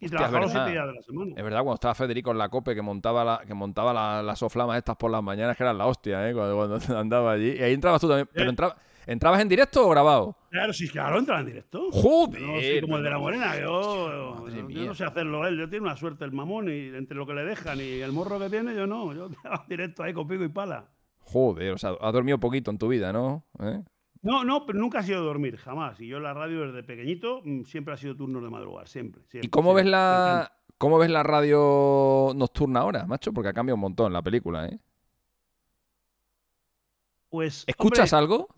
Y de la semana. Es verdad, cuando estaba Federico en la COPE, que montaba, la, que montaba las oflamas estas por las mañanas, que eran la hostia, ¿eh? Cuando, (laughs) andaba allí. Y ahí entrabas tú también. Pero eh. ¿Entrabas en directo o grabado? Claro, sí, claro, entraba en directo. ¡Joder! No, sí, como el de la morena. Yo, no sé hacerlo él. Yo tengo una suerte el mamón y entre lo que le dejan y el morro que tiene, yo no. Yo (laughs) directo ahí con pico y pala. Joder, o sea, has dormido poquito en tu vida, ¿no? ¿Eh? No, no, pero nunca ha sido dormir, jamás. Y yo la radio desde pequeñito mm, siempre ha sido turno de madrugar, siempre. ¿Y cómo ves la cómo ves la radio nocturna ahora, macho? Porque ha cambiado un montón la película, ¿eh? Pues. ¿Escuchas algo?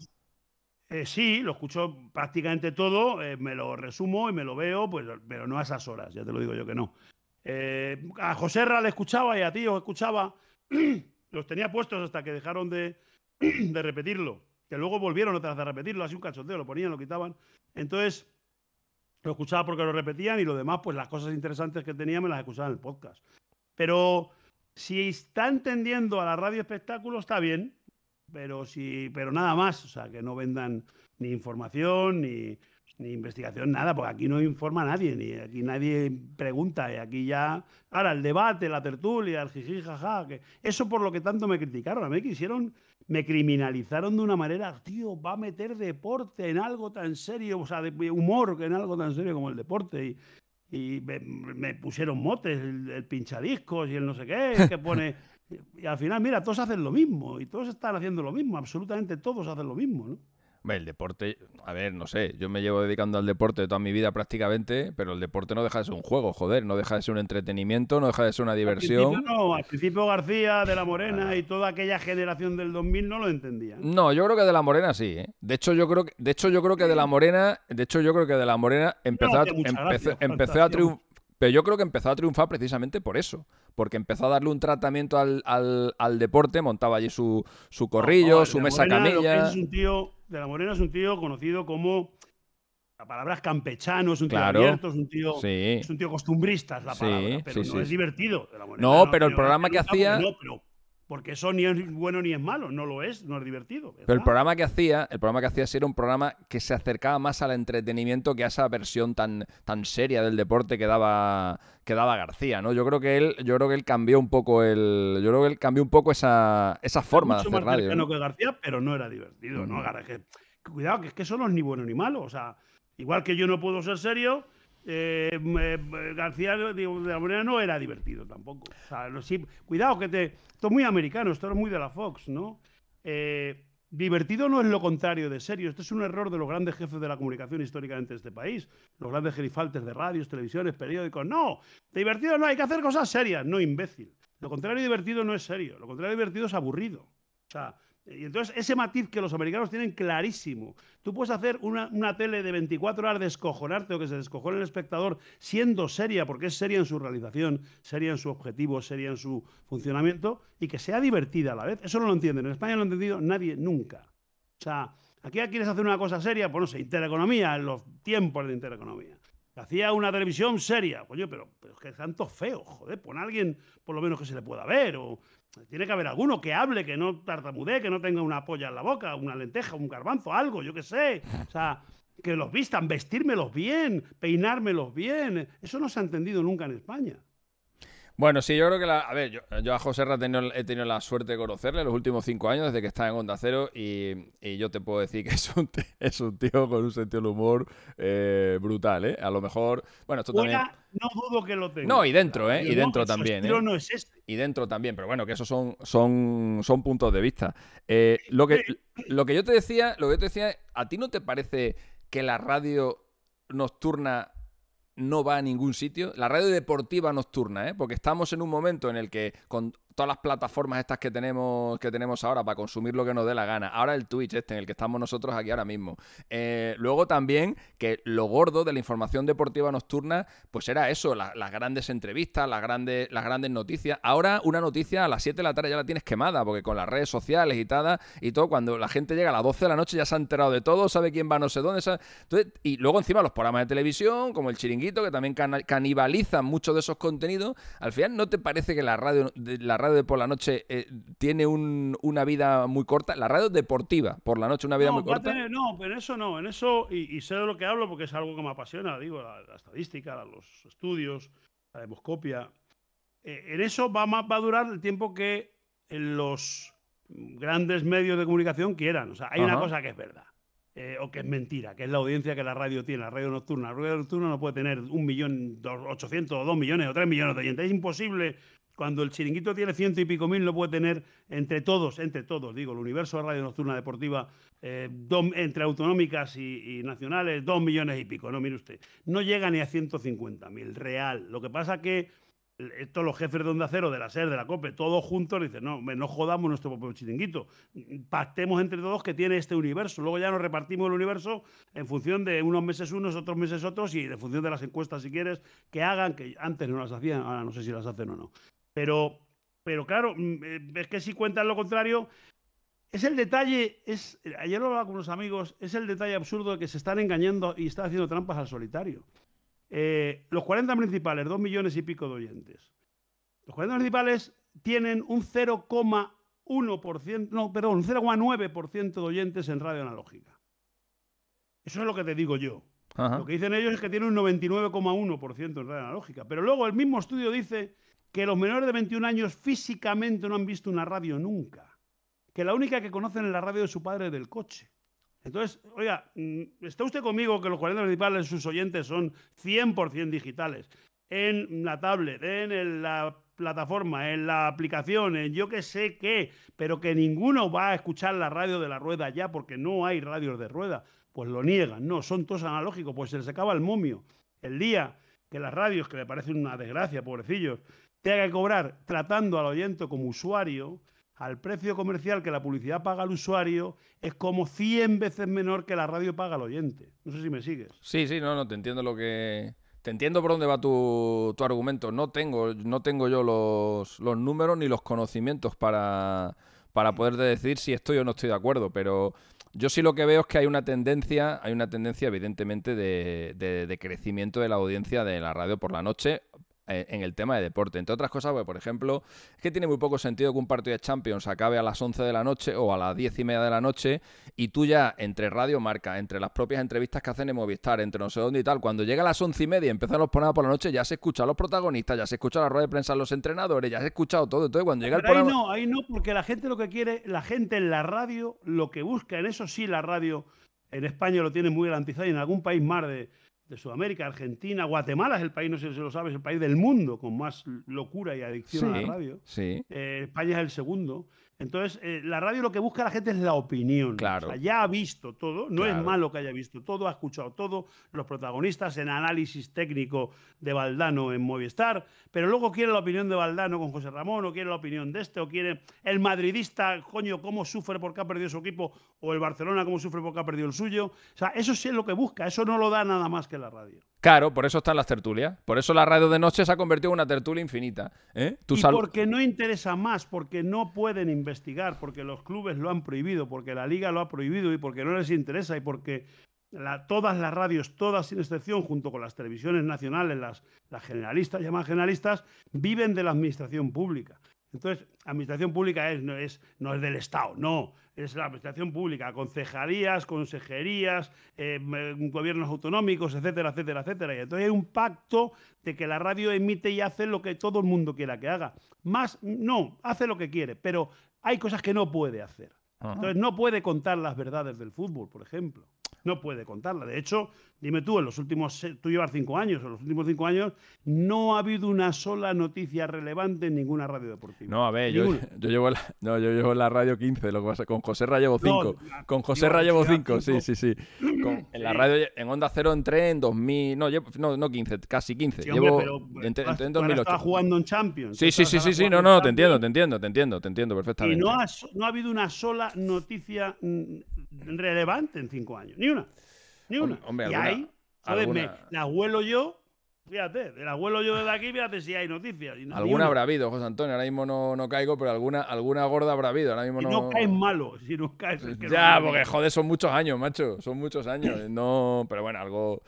Eh, sí, lo escucho prácticamente todo, eh, me lo resumo y me lo veo, pues, pero no a esas horas, ya te lo digo yo que no. Eh, a José Ra le escuchaba y a ti os escuchaba. (clears throat) Los tenía puestos hasta que dejaron de (clears throat) repetirlo que luego volvieron otra vez a repetirlo, así un cachondeo, lo ponían, lo quitaban. Entonces, lo escuchaba porque lo repetían y lo demás, pues las cosas interesantes que tenía me las escuchaba en el podcast. Pero si está entendiendo a la radio espectáculo, está bien, pero, si, pero nada más, o sea, que no vendan ni información, ni, investigación, nada, porque aquí no informa nadie, ni aquí nadie pregunta, y aquí ya, ahora el debate, la tertulia, el jiji, jaja, que eso por lo que tanto me criticaron, a mí quisieron me criminalizaron de una manera, tío, va a meter deporte en algo tan serio, o sea, de humor en algo tan serio como el deporte. Y, me, pusieron motes, el, pinchadisco pinchadiscos y el no sé qué, que pone... (laughs) y al final, mira, todos hacen lo mismo y todos están haciendo lo mismo, absolutamente todos hacen lo mismo, ¿no? El deporte, a ver, no sé, yo me llevo dedicando al deporte toda mi vida prácticamente, pero el deporte no deja de ser un juego, joder, no deja de ser un entretenimiento, no deja de ser una diversión. no, al principio García, De la Morena y toda aquella generación del 2000 no lo entendían. No, yo creo que De la Morena sí, ¿eh? De hecho yo creo que de hecho yo creo que De la Morena, de hecho yo creo que De la Morena empecé, empezó a triunfar pero yo creo que empezó a triunfar precisamente por eso, porque empezó a darle un tratamiento al, al, deporte, montaba allí su, corrillo, su mesa camilla. Es un tío, de la Morena es un tío conocido como, la palabra es campechano, es un tío abierto, es un tío, es un tío costumbrista, es la palabra, pero no es divertido. De la Morena, no, pero el ¿eh? programa que hacía... Porque eso ni es bueno ni es malo, no lo es, no es divertido. Pero el programa que hacía, el programa que hacía sí era un programa que se acercaba más al entretenimiento que a esa versión tan, tan seria del deporte que daba, que daba García, ¿no? Yo creo que él, yo creo que él cambió un poco el. Yo creo que él cambió un poco esa, esa forma de hacer más que García, pero no era divertido, mm. Cuidado, que es que eso no es ni bueno ni malo. O sea, igual que yo no puedo ser serio eh, eh, García de la no era divertido tampoco. O sea, cuidado, que te. Esto es muy americano, esto es muy de la Fox, ¿no? Eh, divertido no es lo contrario de serio. Esto es un error de los grandes jefes de la comunicación históricamente de este país. Los grandes gerifaltes de radios, televisiones, periódicos. No, divertido no, hay que hacer cosas serias, no imbécil. Lo contrario de divertido no es serio. Lo contrario de divertido es aburrido. O sea, y entonces ese matiz que los americanos tienen clarísimo. Tú puedes hacer una, una, tele de 24 horas descojonarte o que se descojone el espectador siendo seria, porque es seria en su realización, seria en su objetivo, seria en su funcionamiento y que sea divertida a la vez. Eso no lo entienden. En España no lo ha entendido nadie nunca. O sea, aquí quieres hacer una cosa seria, pues no sé, intereconomía, en los tiempos de intereconomía. Hacía una televisión seria. Coño, pero, pero es que tanto feo, joder. Pon a alguien por lo menos que se le pueda ver. O tiene que haber alguno que hable, que no tartamudee, que no tenga una polla en la boca, una lenteja, un garbanzo, algo, yo qué sé. O sea, que los vistan, vestírmelos bien, peinármelos bien. Eso no se ha entendido nunca en España. Bueno, sí, yo creo que la. A ver, yo, a José Ra he tenido la suerte de conocerle los últimos cinco años desde que está en Onda Cero y, yo te puedo decir que (laughs) es un, es un tío con un sentido del humor eh, brutal, ¿eh? A lo mejor. Bueno, esto también. No dudo que lo tenga. No, y dentro, ¿eh? Y dentro también. ¿eh? No es Y dentro también, pero bueno, que esos son, son, son puntos de vista. Eh, lo, que, lo que yo te decía, lo que yo te decía, ¿a ti no te parece que la radio nocturna no va a ningún sitio. La radio deportiva nocturna, ¿eh? porque estamos en un momento en el que con todas las plataformas estas que tenemos, que tenemos ahora para consumir lo que nos dé la gana. Ahora el Twitch este en el que estamos nosotros aquí ahora mismo. Eh, luego también que lo gordo de la información deportiva nocturna pues era eso, las grandes entrevistas, las grandes, las grandes noticias. Ahora una noticia a las 7 de la tarde ya la tienes quemada porque con las redes sociales y tada y todo, cuando la gente llega a las 12 de la noche ya se ha enterado de todo, sabe quién va no sé dónde. y luego encima los programas de televisión como el chiringuito que también canibaliza canibalizan de esos contenidos. Al final no te parece que La radio de por la noche eh, tiene una vida muy corta? La radio deportiva por la noche, una vida muy corta. no, en eso no, en eso, y, sé de lo que hablo porque es algo que me apasiona, digo, la, estadística, los estudios, la demoscopia. Eh, en eso va, va a durar el tiempo que los grandes medios de comunicación quieran. O sea, hay una cosa que es verdad. Eh, o que es mentira, que es la audiencia que la radio tiene, la radio nocturna. La radio nocturna no puede tener un millón, dos, ochocientos, o dos millones o tres millones de oyentes. Es imposible cuando el chiringuito tiene ciento y pico mil, lo puede tener entre todos, entre todos, digo, el universo de Radio Nocturna Deportiva, eh, entre autonómicas y, nacionales, dos millones y pico, no, mire usted. No llega ni a 150 mil, real. Lo que pasa que estos los jefes de Onda Cero, de la SER, de la COPE, todos juntos dicen, no, no jodamos nuestro propio chiringuito, pactemos entre todos que tiene este universo, luego ya nos repartimos el universo en función de unos meses unos, otros meses otros y de función de las encuestas, si quieres, que hagan, que antes no las hacían, ahora no sé si las hacen o no. Pero, pero claro, mm, eh, es que si cuentan lo contrario, es el detalle, es, ayer lo hablaba con unos amigos, es el detalle absurdo de que se están engañando y están haciendo trampas al solitario. Eh, los 40 principales, dos millones y pico de oyentes. Los 40 principales tienen un 0,1%, no, perdón, un 0,9% de oyentes en radio analógica. Eso es lo que te digo yo. Lo que dicen ellos es que tienen un 99,1% en radio analógica. Pero luego el mismo estudio dice que los menores de 21 años físicamente no han visto una radio nunca, que la única que conocen es la radio de su padre del coche. Entonces, oiga, mm, ¿está usted conmigo que los 40 principales, sus oyentes, son 100% digitales? En la tablet, en la plataforma, en la aplicación, en yo que sé qué, pero que ninguno va a escuchar la radio de la rueda ya porque no hay radios de rueda. Pues lo niegan, no, son todos analógicos, pues se les acaba el momio. El día que las radios, que le parecen una desgracia, pobrecillos, tenga que cobrar tratando al oyente como usuario, al precio comercial que la publicidad paga al usuario, es como 100 veces menor que la radio paga al oyente. No sé si me sigues. Sí, sí, no, no, te entiendo lo que... Te entiendo por dónde va tu, argumento. No tengo, no tengo yo los, números ni los conocimientos para, para poderte decir si estoy o no estoy de acuerdo, pero... Yo sí lo que veo es que hay una tendencia, hay una tendencia evidentemente de, crecimiento de la audiencia de la radio por la noche, eh, en el tema de deporte. Entre otras cosas, pues, por ejemplo, es que tiene muy poco sentido que un partido de Champions acabe a las 11 de la noche o a las 10 y media de la noche y tú ya entre Radio Marca, entre las propias entrevistas que hacen en Movistar, entre no sé dónde y tal, cuando llega a las 11 y media y empiezan los ponedos por la noche, ya se escucha a los protagonistas, ya se escucha a la rueda de prensa a los entrenadores, ya se ha escuchado todo. Entonces, cuando llega Pero ahí no, ahí no, porque la gente lo que quiere, la gente en la radio, lo que busca, en eso sí la radio en España lo tiene muy garantizado y en algún país más de de Sudamérica, Argentina, Guatemala es el país, no sé si lo sabes, el país del mundo con más locura y adicción a la radio. Eh, España es el segundo. Entonces, eh, la radio lo que busca la gente es la opinión. Claro. ya ha visto todo, no es malo que haya visto todo, ha escuchado todo, los protagonistas en análisis técnico de Valdano en Movistar, pero luego quiere la opinión de Valdano con José Ramón, o quiere la opinión de este, o quiere el madridista, coño, cómo sufre porque ha perdido su equipo, o el Barcelona, cómo sufre porque ha perdido el suyo. O sea, eso sí es lo que busca, eso no lo da nada más que la radio. Claro, por eso están las tertulias. Por eso la radio de noche se ha convertido en una tertulia infinita. ¿eh? y porque no interesa más, porque no pueden investigar porque los clubes lo han prohibido, porque la liga lo ha prohibido y porque no les interesa y porque todas las radios, todas sin excepción, junto con las televisiones nacionales, las, las generalistas, llamadas generalistas, viven de la administración pública. Entonces, administración pública es, no, es, no es del Estado, no, es la administración pública, concejalías, consejerías, eh, gobiernos autonómicos, etcétera, etcétera, etcétera. entonces hay un pacto de que la radio emite y hace lo que todo el mundo quiera que haga. Más, no, hace lo que quiere, pero hay cosas que no puede hacer. Ah. Entonces no puede contar las verdades del fútbol, por ejemplo no puede contarla. De hecho, dime tú, en los últimos, tú llevas cinco años, en los últimos cinco años no ha habido una sola noticia relevante en ninguna radio deportiva. No, a ver, yo, llevo la, la radio 15, lo pasa, con José llevo 5. con José llevo cinco sí, sí, sí. (clears throat) en la radio, en Onda Cero entré en 2000, no, no, no 15, casi 15. 2008. jugando en Champions. Sí, sí, sí, sí, sí, no, no, te entiendo, te entiendo, te entiendo, te entiendo perfectamente. Y no ha, no ha habido una sola noticia mm, relevante en cinco años, ni ni una. Hombre, y alguna, ahí, ¿sabes? Me, la huelo yo, fíjate, El abuelo yo desde aquí, fíjate si hay noticias. alguna habrá habido, José Antonio, ahora mismo no, no, caigo, pero alguna, alguna gorda habrá habido. Ahora mismo si no... no caes malo, si no caes. ya, porque joder, son muchos años, macho, son muchos años. No, pero bueno, algo,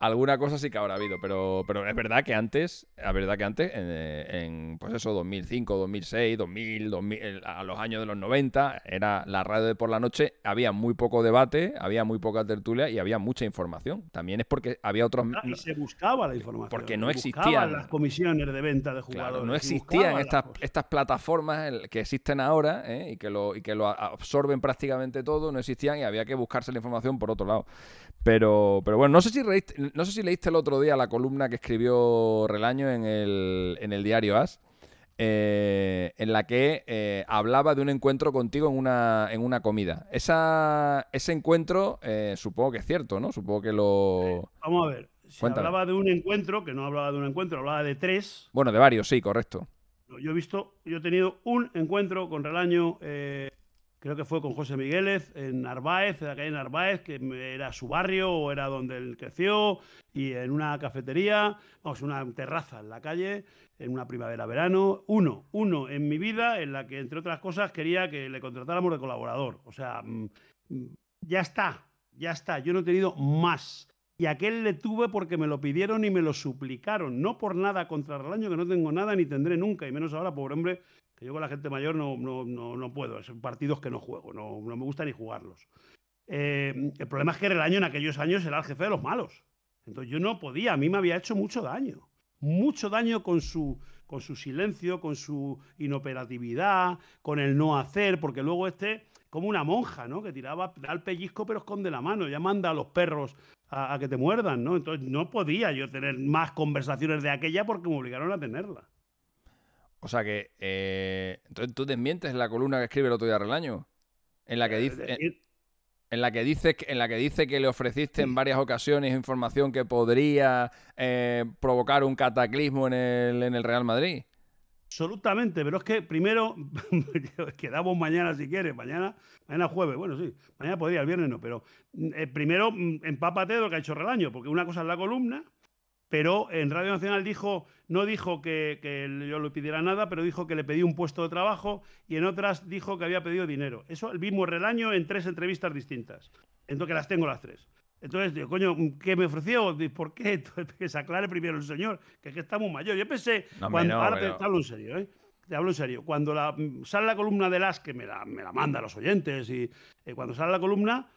alguna cosa sí que habrá habido, pero, pero es verdad que antes, es verdad que antes, en, pues eso, 2005, 2006, 2000, 2000, a los años de los 90, era la radio de por la noche, había muy poco debate, había muy poca tertulia y había mucha información. También es porque había otros... Ah, y se buscaba la eh, información. Porque no existían... las comisiones de venta de jugadores. no existían estas, estas plataformas eh, que existen ahora eh, y, que lo, y que lo absorben prácticamente todo, no existían y había que buscarse la información por otro lado. Pero, pero bueno, no sé, si no sé si leíste el otro día la columna que escribió Relaño en el, en el diario As, eh, en la que eh, hablaba de un encuentro contigo en una, en una comida. Esa, ese encuentro eh, supongo que es cierto, ¿no? Supongo que lo... Vamos a ver. Si hablaba de un encuentro, que no hablaba de un encuentro, hablaba de tres. Bueno, de varios, sí, correcto. Yo he visto, yo he tenido un encuentro con Relaño creo que fue con José Migueles en Narváez, en la calle Narváez, que era su barrio o era donde él creció, y en una cafetería, vamos, una terraza en la calle, en una primavera-verano. Uno, uno en mi vida en la que, entre otras cosas, quería que le contratáramos de colaborador. O sea, mm, mm, ya está, ya está, yo no he tenido más. Y aquel le tuve porque me lo pidieron y me lo suplicaron. No por nada contra el año que no tengo nada ni tendré nunca, y menos ahora, pobre hombre, que yo con la gente mayor no, no, puedo, son partidos que no juego, no, me gusta ni jugarlos. Eh, el problema es que el año en aquellos años era el jefe de los malos. Entonces yo no podía, a mí me había hecho mucho daño. Mucho daño con su, con su silencio, con su inoperatividad, con el no hacer, porque luego este, como una monja, ¿no? Que tiraba al pellizco pero esconde la mano, ya manda a los perros a, que te muerdan, ¿no? Entonces no podía yo tener más conversaciones de aquella porque me obligaron a tenerla. O sea que. Eh, entonces tú desmientes la columna que escribe el otro día Relaño? En la que eh, dice. En, la que dice en la que dice que le ofreciste en varias ocasiones información que podría eh, provocar un cataclismo en el, en el Real Madrid. Absolutamente, pero es que primero (laughs) quedamos mañana si quieres, mañana, mañana jueves, bueno sí, mañana podría, el viernes no, pero mm, primero mm, empápate de lo que ha hecho Relaño, porque una cosa es la columna pero en Radio Nacional dijo, no dijo que, yo le pidiera nada, pero dijo que le pedí un puesto de trabajo y en otras dijo que había pedido dinero. Eso el mismo relaño en tres entrevistas distintas, entonces que las tengo las tres. Entonces digo, coño, ¿qué me ofreció? ¿Por qué? (laughs) que se aclare primero el señor, que es que está muy mayor. Yo pensé, te hablo en serio, ¿eh? te hablo en serio, cuando sale la columna de las que me la, me manda los oyentes y eh, cuando sale la columna,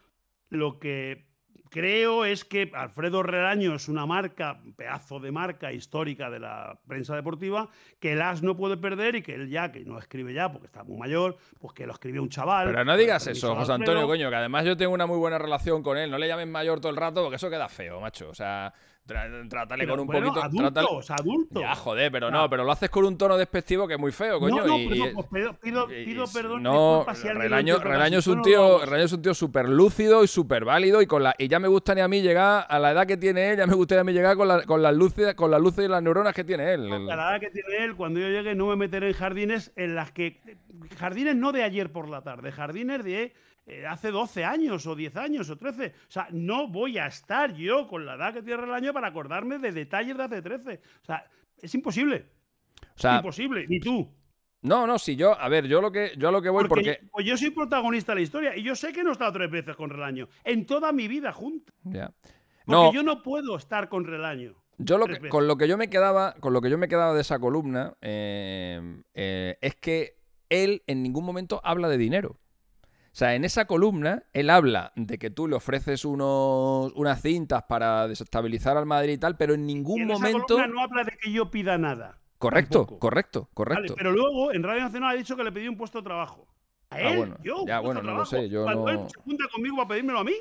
lo que creo es que Alfredo Relaño es una marca, un pedazo de marca histórica de la prensa deportiva, que el As no puede perder y que él ya, que no escribe ya porque está muy mayor, pues que lo escribe un chaval. Pero no digas eso, José Antonio, coño, que además yo tengo una muy buena relación con él. No le llamen mayor todo el rato porque eso queda feo, macho. O sea, Trátale con un poquito. Adultos, adultos. Ya, joder, pero no, pero lo haces con un tono despectivo que es muy feo, coño. No, pido, perdón. No, Relaño, es un tío, es un tío súper lúcido y súper válido. Y con la, y ya me gusta ni a mí llegar, a la edad que tiene él, ya me gustaría a mí llegar con, con las luces, con las luces y las neuronas que tiene él. A la edad que tiene él, cuando yo llegue, no me meteré en jardines en las que. Jardines no de ayer por la tarde, jardines de eh, hace 12 años o 10 años o 13. O sea, no voy a estar yo con la edad que tiene Relaño para acordarme de detalles de hace 13. O sea, es imposible. sea, es imposible, ni tú. No, no, si yo, a ver, yo lo que yo a lo que voy porque, porque... Pues yo, soy protagonista de la historia y yo sé que no he estado tres veces con Relaño en toda mi vida juntos. Porque yo no puedo estar con Relaño. Yo lo con lo que yo me quedaba, con lo que yo me quedaba de esa columna eh, eh, es que él en ningún momento habla de dinero. O sea, en esa columna él habla de que tú le ofreces unos, unas cintas para desestabilizar al Madrid y tal, pero en ningún en momento... Esa columna no habla de que yo pida nada. Correcto, correcto, correcto. pero luego en Radio Nacional ha dicho que le pedí un puesto de trabajo. ¿A ah, él? Ah, yo, ya, bueno, no lo sé. Yo él se junta conmigo a pedírmelo a mí.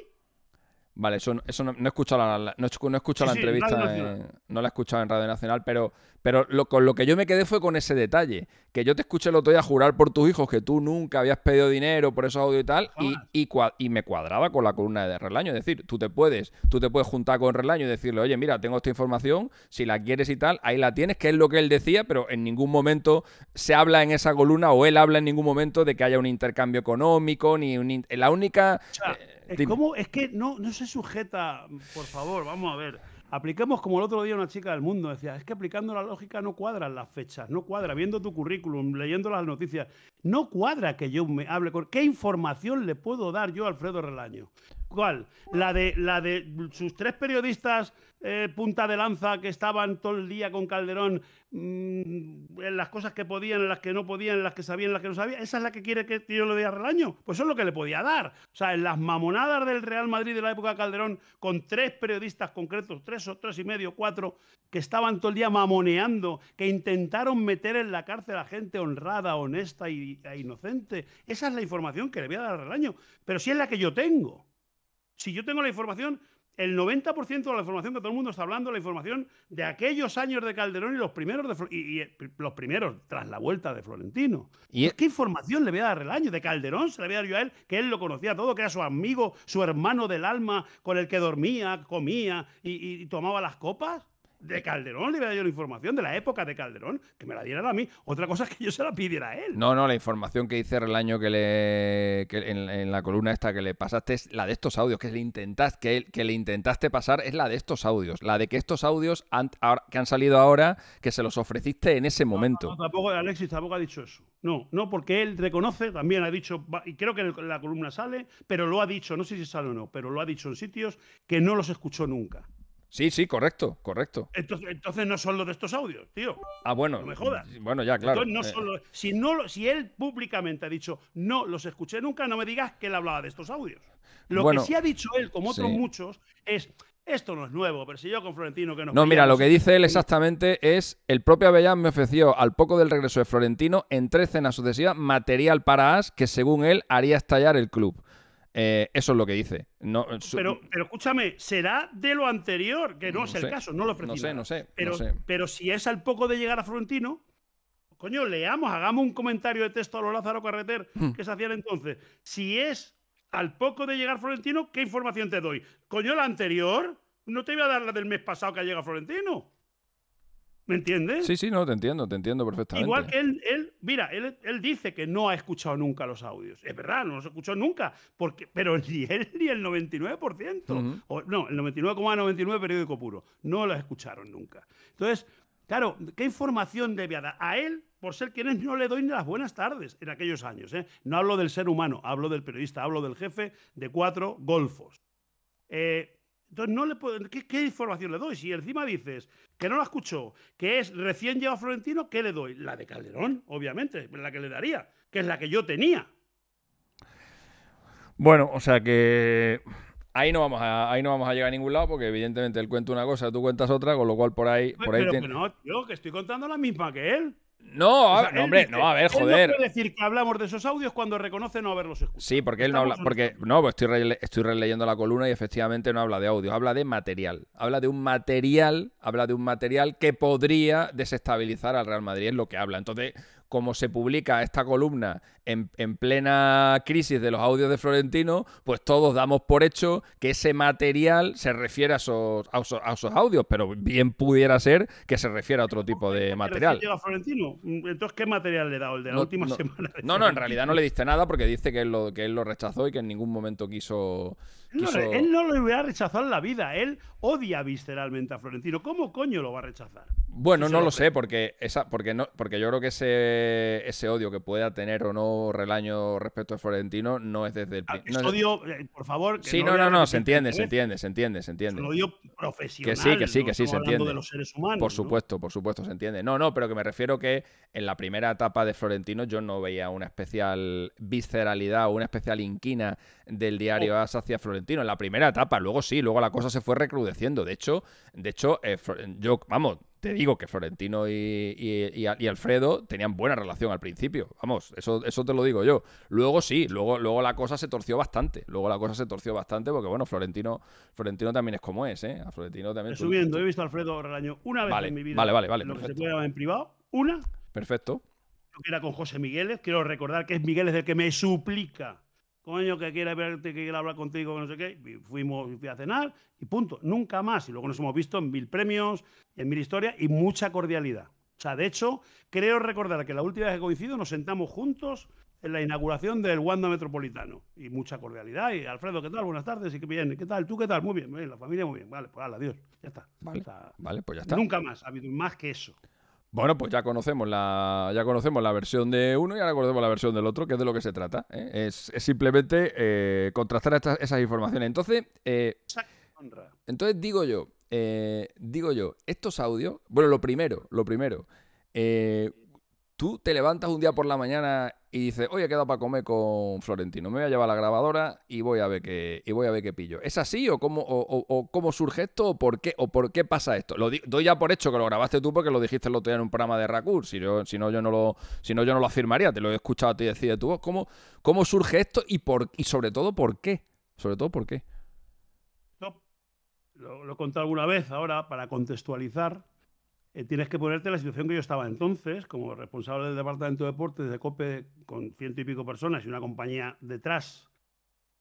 Vale, eso, no, he escuchado la, no, la entrevista, eh, no la he escuchado en Radio Nacional, pero, pero lo, con lo que yo me quedé fue con ese detalle. Que yo te escuché el otro día jurar por tus hijos que tú nunca habías pedido dinero por esos audios y tal. Y, y, me cuadraba con la columna de Relaño. Es decir, tú te puedes, tú te puedes juntar con Relaño y decirle, oye, mira, tengo esta información, si la quieres y tal, ahí la tienes, que es lo que él decía, pero en ningún momento se habla en esa columna o él habla en ningún momento de que haya un intercambio económico, ni la única. Eh, es, es que no, no se sujeta, por favor, vamos a ver. Apliquemos como el otro día una chica del mundo decía, es que aplicando la lógica no cuadran las fechas, no cuadra, viendo tu currículum, leyendo las noticias, no cuadra que yo me hable con... ¿Qué información le puedo dar yo a Alfredo Relaño? ¿Cuál? La de, la de sus tres periodistas eh, punta de lanza que estaban todo el día con Calderón mm, en las cosas que podían, en las que no podían, en las que sabían, en las que no sabían. Esa es la que quiere que yo le dé a Relaño. Pues eso es lo que le podía dar. O sea, en las mamonadas del Real Madrid de la época de Calderón, con tres periodistas concretos, tres o tres y medio, cuatro, que estaban todo el día mamoneando, que intentaron meter en la cárcel a gente honrada, honesta y, e inocente. Esa es la información que le voy a dar a Relaño. Pero si es la que yo tengo. Si yo tengo la información, el 90% de la información que todo el mundo está hablando, la información de aquellos años de Calderón y los primeros, de, y, eh, los primeros tras la vuelta de Florentino. ¿Y pues, e- ¿Qué información le voy a dar el año? De Calderón se le voy a dar yo a él, que él lo conocía todo, que era su amigo, su hermano del alma, con el que dormía, comía y tomaba las copas de Calderón le hubiera yo la información de la época de Calderón, que me la dieran a mí. Otra cosa es que yo se la pidiera a él. No, no, la información que hice el año que le. en, la columna esta que le pasaste es la de estos audios, que le intentaste, que, le intentaste pasar es la de estos audios. La de que estos audios que han salido ahora, que se los ofreciste en ese momento. No, tampoco, Alexis tampoco ha dicho eso. No, no, porque él reconoce, también ha dicho, y creo que en la columna sale, pero lo ha dicho, no sé si sale o no, pero lo ha dicho en sitios que no los escuchó nunca. Sí, sí, correcto, correcto. Entonces, entonces no son los de estos audios, tío. Ah, bueno. No me jodas. Bueno, ya, claro. no eh. si, no, si él públicamente ha dicho no los escuché nunca, no me digas que él hablaba de estos audios. Lo que sí ha dicho él, como otros muchos, es esto no es nuevo, pero si yo con Florentino que no No, mira, lo que dice él exactamente es el propio Avellán me ofreció al poco del regreso de Florentino en tres cenas sucesivas material para As que según él haría estallar el club. Eh, eso es lo que dice. No, pero, escúchame, será de lo anterior, que no, es el caso, no lo ofrecí. No sé, no sé. Pero, pero si es al poco de llegar a Florentino, coño, leamos, hagamos un comentario de texto a lo Lázaro Carreter hmm. que se hacían entonces. Si es al poco de llegar Florentino, ¿qué información te doy? Coño, la anterior, no te iba a dar la del mes pasado que ha llegado Florentino. ¿Me entiendes? Sí, sí, no, te entiendo, te entiendo perfectamente. Igual que él, él mira, él, dice que no ha escuchado nunca los audios. Es verdad, no los escuchó nunca, porque, pero (laughs) ni él ni el 99%, o, no, el 99,99 periódico puro, no los escucharon nunca. Entonces, claro, ¿qué información debía dar? A él, por ser quien es, no le doy ni las buenas tardes en aquellos años. ¿eh? No hablo del ser humano, hablo del periodista, hablo del jefe de cuatro golfos. Eh, entonces, no le ¿qué, información le doy? Si encima dices que no la escuchó, que es recién llegado Florentino, ¿qué le doy? La de Calderón, obviamente, la que le daría, que es la que yo tenía. Bueno, o sea que ahí no vamos a, ahí no vamos a llegar a ningún lado porque evidentemente él cuenta una cosa, tú cuentas otra, con lo cual por ahí... Pues, por ahí pero que no, yo que estoy contando la misma que él. No, hombre, no, a ver, joder. Él no puede decir que hablamos de esos audios cuando reconoce no haberlos escuchado. Sí, porque él no habla. Porque, no, pues estoy, estoy releyendo la columna y efectivamente no habla de audios, habla de material. Habla de un material, habla de un material que podría desestabilizar al Real Madrid, es lo que habla. Entonces, como se publica esta columna en, plena crisis de los audios de Florentino, pues todos damos por hecho que ese material se refiere a esos, a esos, audios, pero bien pudiera ser que se refiera a otro tipo de material. A Florentino? Entonces, ¿qué material le he dado? El de la última semana. No, no, en realidad no le diste nada porque dice que él lo rechazó y que en ningún momento quiso él no lo hubiera rechazado en la vida. Él odia visceralmente a Florentino. ¿Cómo coño lo va a rechazar? Bueno, no lo, sé, porque, esa, porque, no, porque yo creo que ese, ese odio que pueda tener o no Relaño respecto a Florentino no es desde el ah, es odio, eh, por favor. sí, no, no, no, se, entiende, se entiende, se entiende, se entiende, odio profesional. Que sí, que sí, que sí, se entiende. los por supuesto, por supuesto, se entiende. No, no, pero que me refiero que en la primera etapa de Florentino yo no veía una especial visceralidad o una especial inquina del diario oh. hacia Florentino en la primera etapa. Luego sí, luego la cosa se fue recrudeciendo. De hecho, de hecho eh, yo, vamos, te digo que Florentino y, Alfredo tenían buena relación al principio. Vamos, eso, eso te lo digo yo. Luego sí, luego, luego la cosa se torció bastante. Luego la cosa se torció bastante porque, bueno, Florentino, Florentino también es como es, ¿eh? Florentino también. subiendo, he visto a Alfredo Relaño una vez en mi vida. Vale, vale, vale. Lo que se en privado, una. Perfecto. que era con José Migueles. Quiero recordar que es Migueles el que me suplica coño, que quiere verte, que hablar contigo, que no sé qué. fuimos a cenar y punto. Nunca más. Y luego nos hemos visto en mil premios, en mil historias y mucha cordialidad. O sea, de hecho, creo recordar que la última vez que coincido nos sentamos juntos en la inauguración del Wanda Metropolitano. Y mucha cordialidad. Y Alfredo, ¿qué tal? Buenas tardes. Y ¿Qué tal? ¿Tú qué tal? Muy bien. La familia, muy bien. Vale, pues adiós. Ya está. vale pues ya está. Nunca más ha habido más que eso. Bueno, pues ya conocemos la, ya conocemos la versión de uno y ahora conocemos la versión del otro, que es de lo que se trata. ¿eh? Es, simplemente eh, contrastar esas informaciones. Entonces, eh, entonces digo yo, digo yo, estos audios, bueno, lo primero, lo primero, Tú te levantas un día por la mañana y dices, oye, he quedado para comer con Florentino, me voy a llevar la grabadora y voy a ver qué, y voy a ver qué pillo. ¿Es así o cómo, o, cómo surge esto o por qué, o por qué pasa esto? Lo doy ya por hecho que lo grabaste tú porque lo dijiste el otro día en un programa de Rakur. si, no, yo no lo, si yo no lo afirmaría, te lo he escuchado a ti decir de ¿Cómo, surge esto y, por, y sobre todo por qué? Sobre todo por qué. lo, lo he contado alguna vez, ahora para contextualizar eh, tienes que ponerte la situación que yo estaba entonces, como responsable del departamento de deportes de COPE, con ciento y pico personas y una compañía detrás,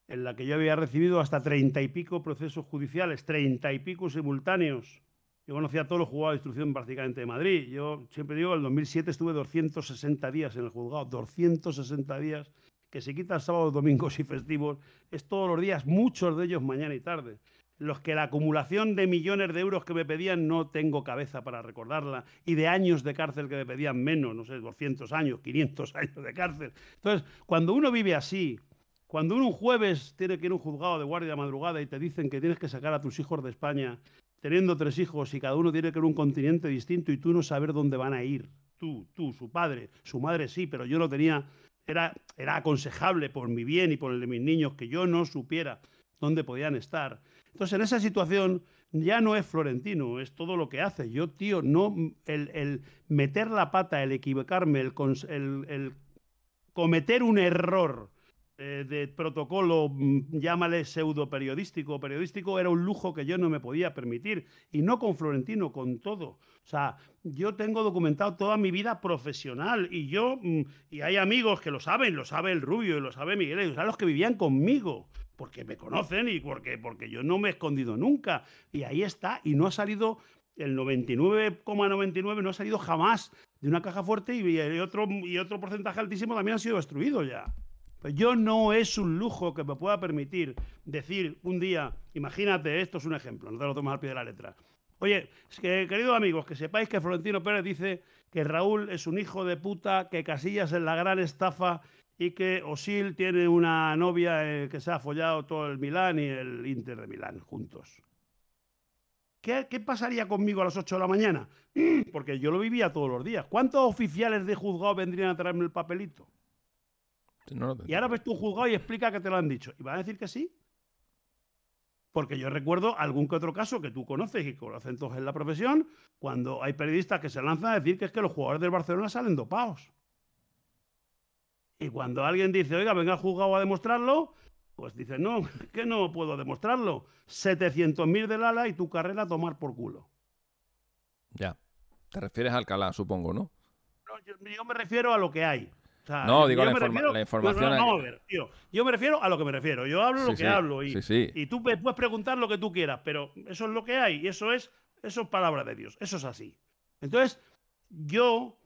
en la que yo había recibido hasta treinta y pico procesos judiciales, treinta y pico simultáneos. Yo conocía a todos los juzgados de instrucción prácticamente de Madrid. Yo siempre digo, en el 2007 estuve 260 días en el juzgado, 260 días, que se quitan sábados, domingos y festivos, es todos los días, muchos de ellos mañana y tarde los que la acumulación de millones de euros que me pedían no tengo cabeza para recordarla, y de años de cárcel que me pedían menos, no sé, 200 años, 500 (laughs) años de cárcel. Entonces, cuando uno vive así, cuando uno un jueves tiene que ir a un juzgado de guardia madrugada y te dicen que tienes que sacar a tus hijos de España, teniendo tres hijos y cada uno tiene que ir a un continente distinto y tú no saber dónde van a ir, tú, tú, su padre, su madre sí, pero yo no tenía, era, era aconsejable por mi bien y por el de mis niños que yo no supiera dónde podían estar entonces, en esa situación ya no es Florentino, es todo lo que hace. Yo, tío, no el, meter la pata, el equivocarme, el, el cometer un error eh, de protocolo, mm, llámale pseudo periodístico, periodístico, era un lujo que yo no me podía permitir. Y no con Florentino, con todo. O sea, yo tengo documentado toda mi vida profesional y yo, mm, y hay amigos que lo saben, lo sabe el Rubio y lo sabe Miguel, o los que vivían conmigo porque me conocen y porque, porque yo no me he escondido nunca. Y ahí está, y no ha salido el 99,99 no ha salido jamás de una caja fuerte y, otro, y otro porcentaje altísimo también ha sido destruido ya. Pues yo no es un lujo que me pueda permitir decir un día, imagínate, esto es un ejemplo, no te lo tomes al pie de la letra. Oye, queridos amigos, que sepáis que Florentino Pérez dice que Raúl es un hijo de puta, que Casillas es la gran estafa y que Osil tiene una novia eh, que se ha follado todo el Milán y el Inter de Milán juntos. ¿Qué, pasaría conmigo a las 8 de la mañana? (clears throat) Porque yo lo vivía todos los días. ¿Cuántos oficiales de juzgado vendrían a traerme el papelito? y ahora ves tú juzgado y explica que te lo han dicho. ¿Y van a decir que sí? Porque yo recuerdo algún que otro caso que tú conoces y conocen todos en la profesión, cuando hay periodistas que se lanzan a decir que es que los jugadores del Barcelona salen dopados. Y cuando alguien dice, oiga, venga juzgado a demostrarlo, pues dice, no, (laughs) que no puedo demostrarlo. 700.000 del ala y tu carrera a tomar por culo. Ya. Te refieres a Alcalá, supongo, ¿no? no yo, me refiero a lo que hay. no, digo, la, información. No, tío, yo me refiero a lo que me refiero. Yo hablo lo que hablo. Y, y tú puedes preguntar lo que tú quieras, pero eso es lo que hay. Y eso es, eso es palabra de Dios. Eso es así. Entonces, yo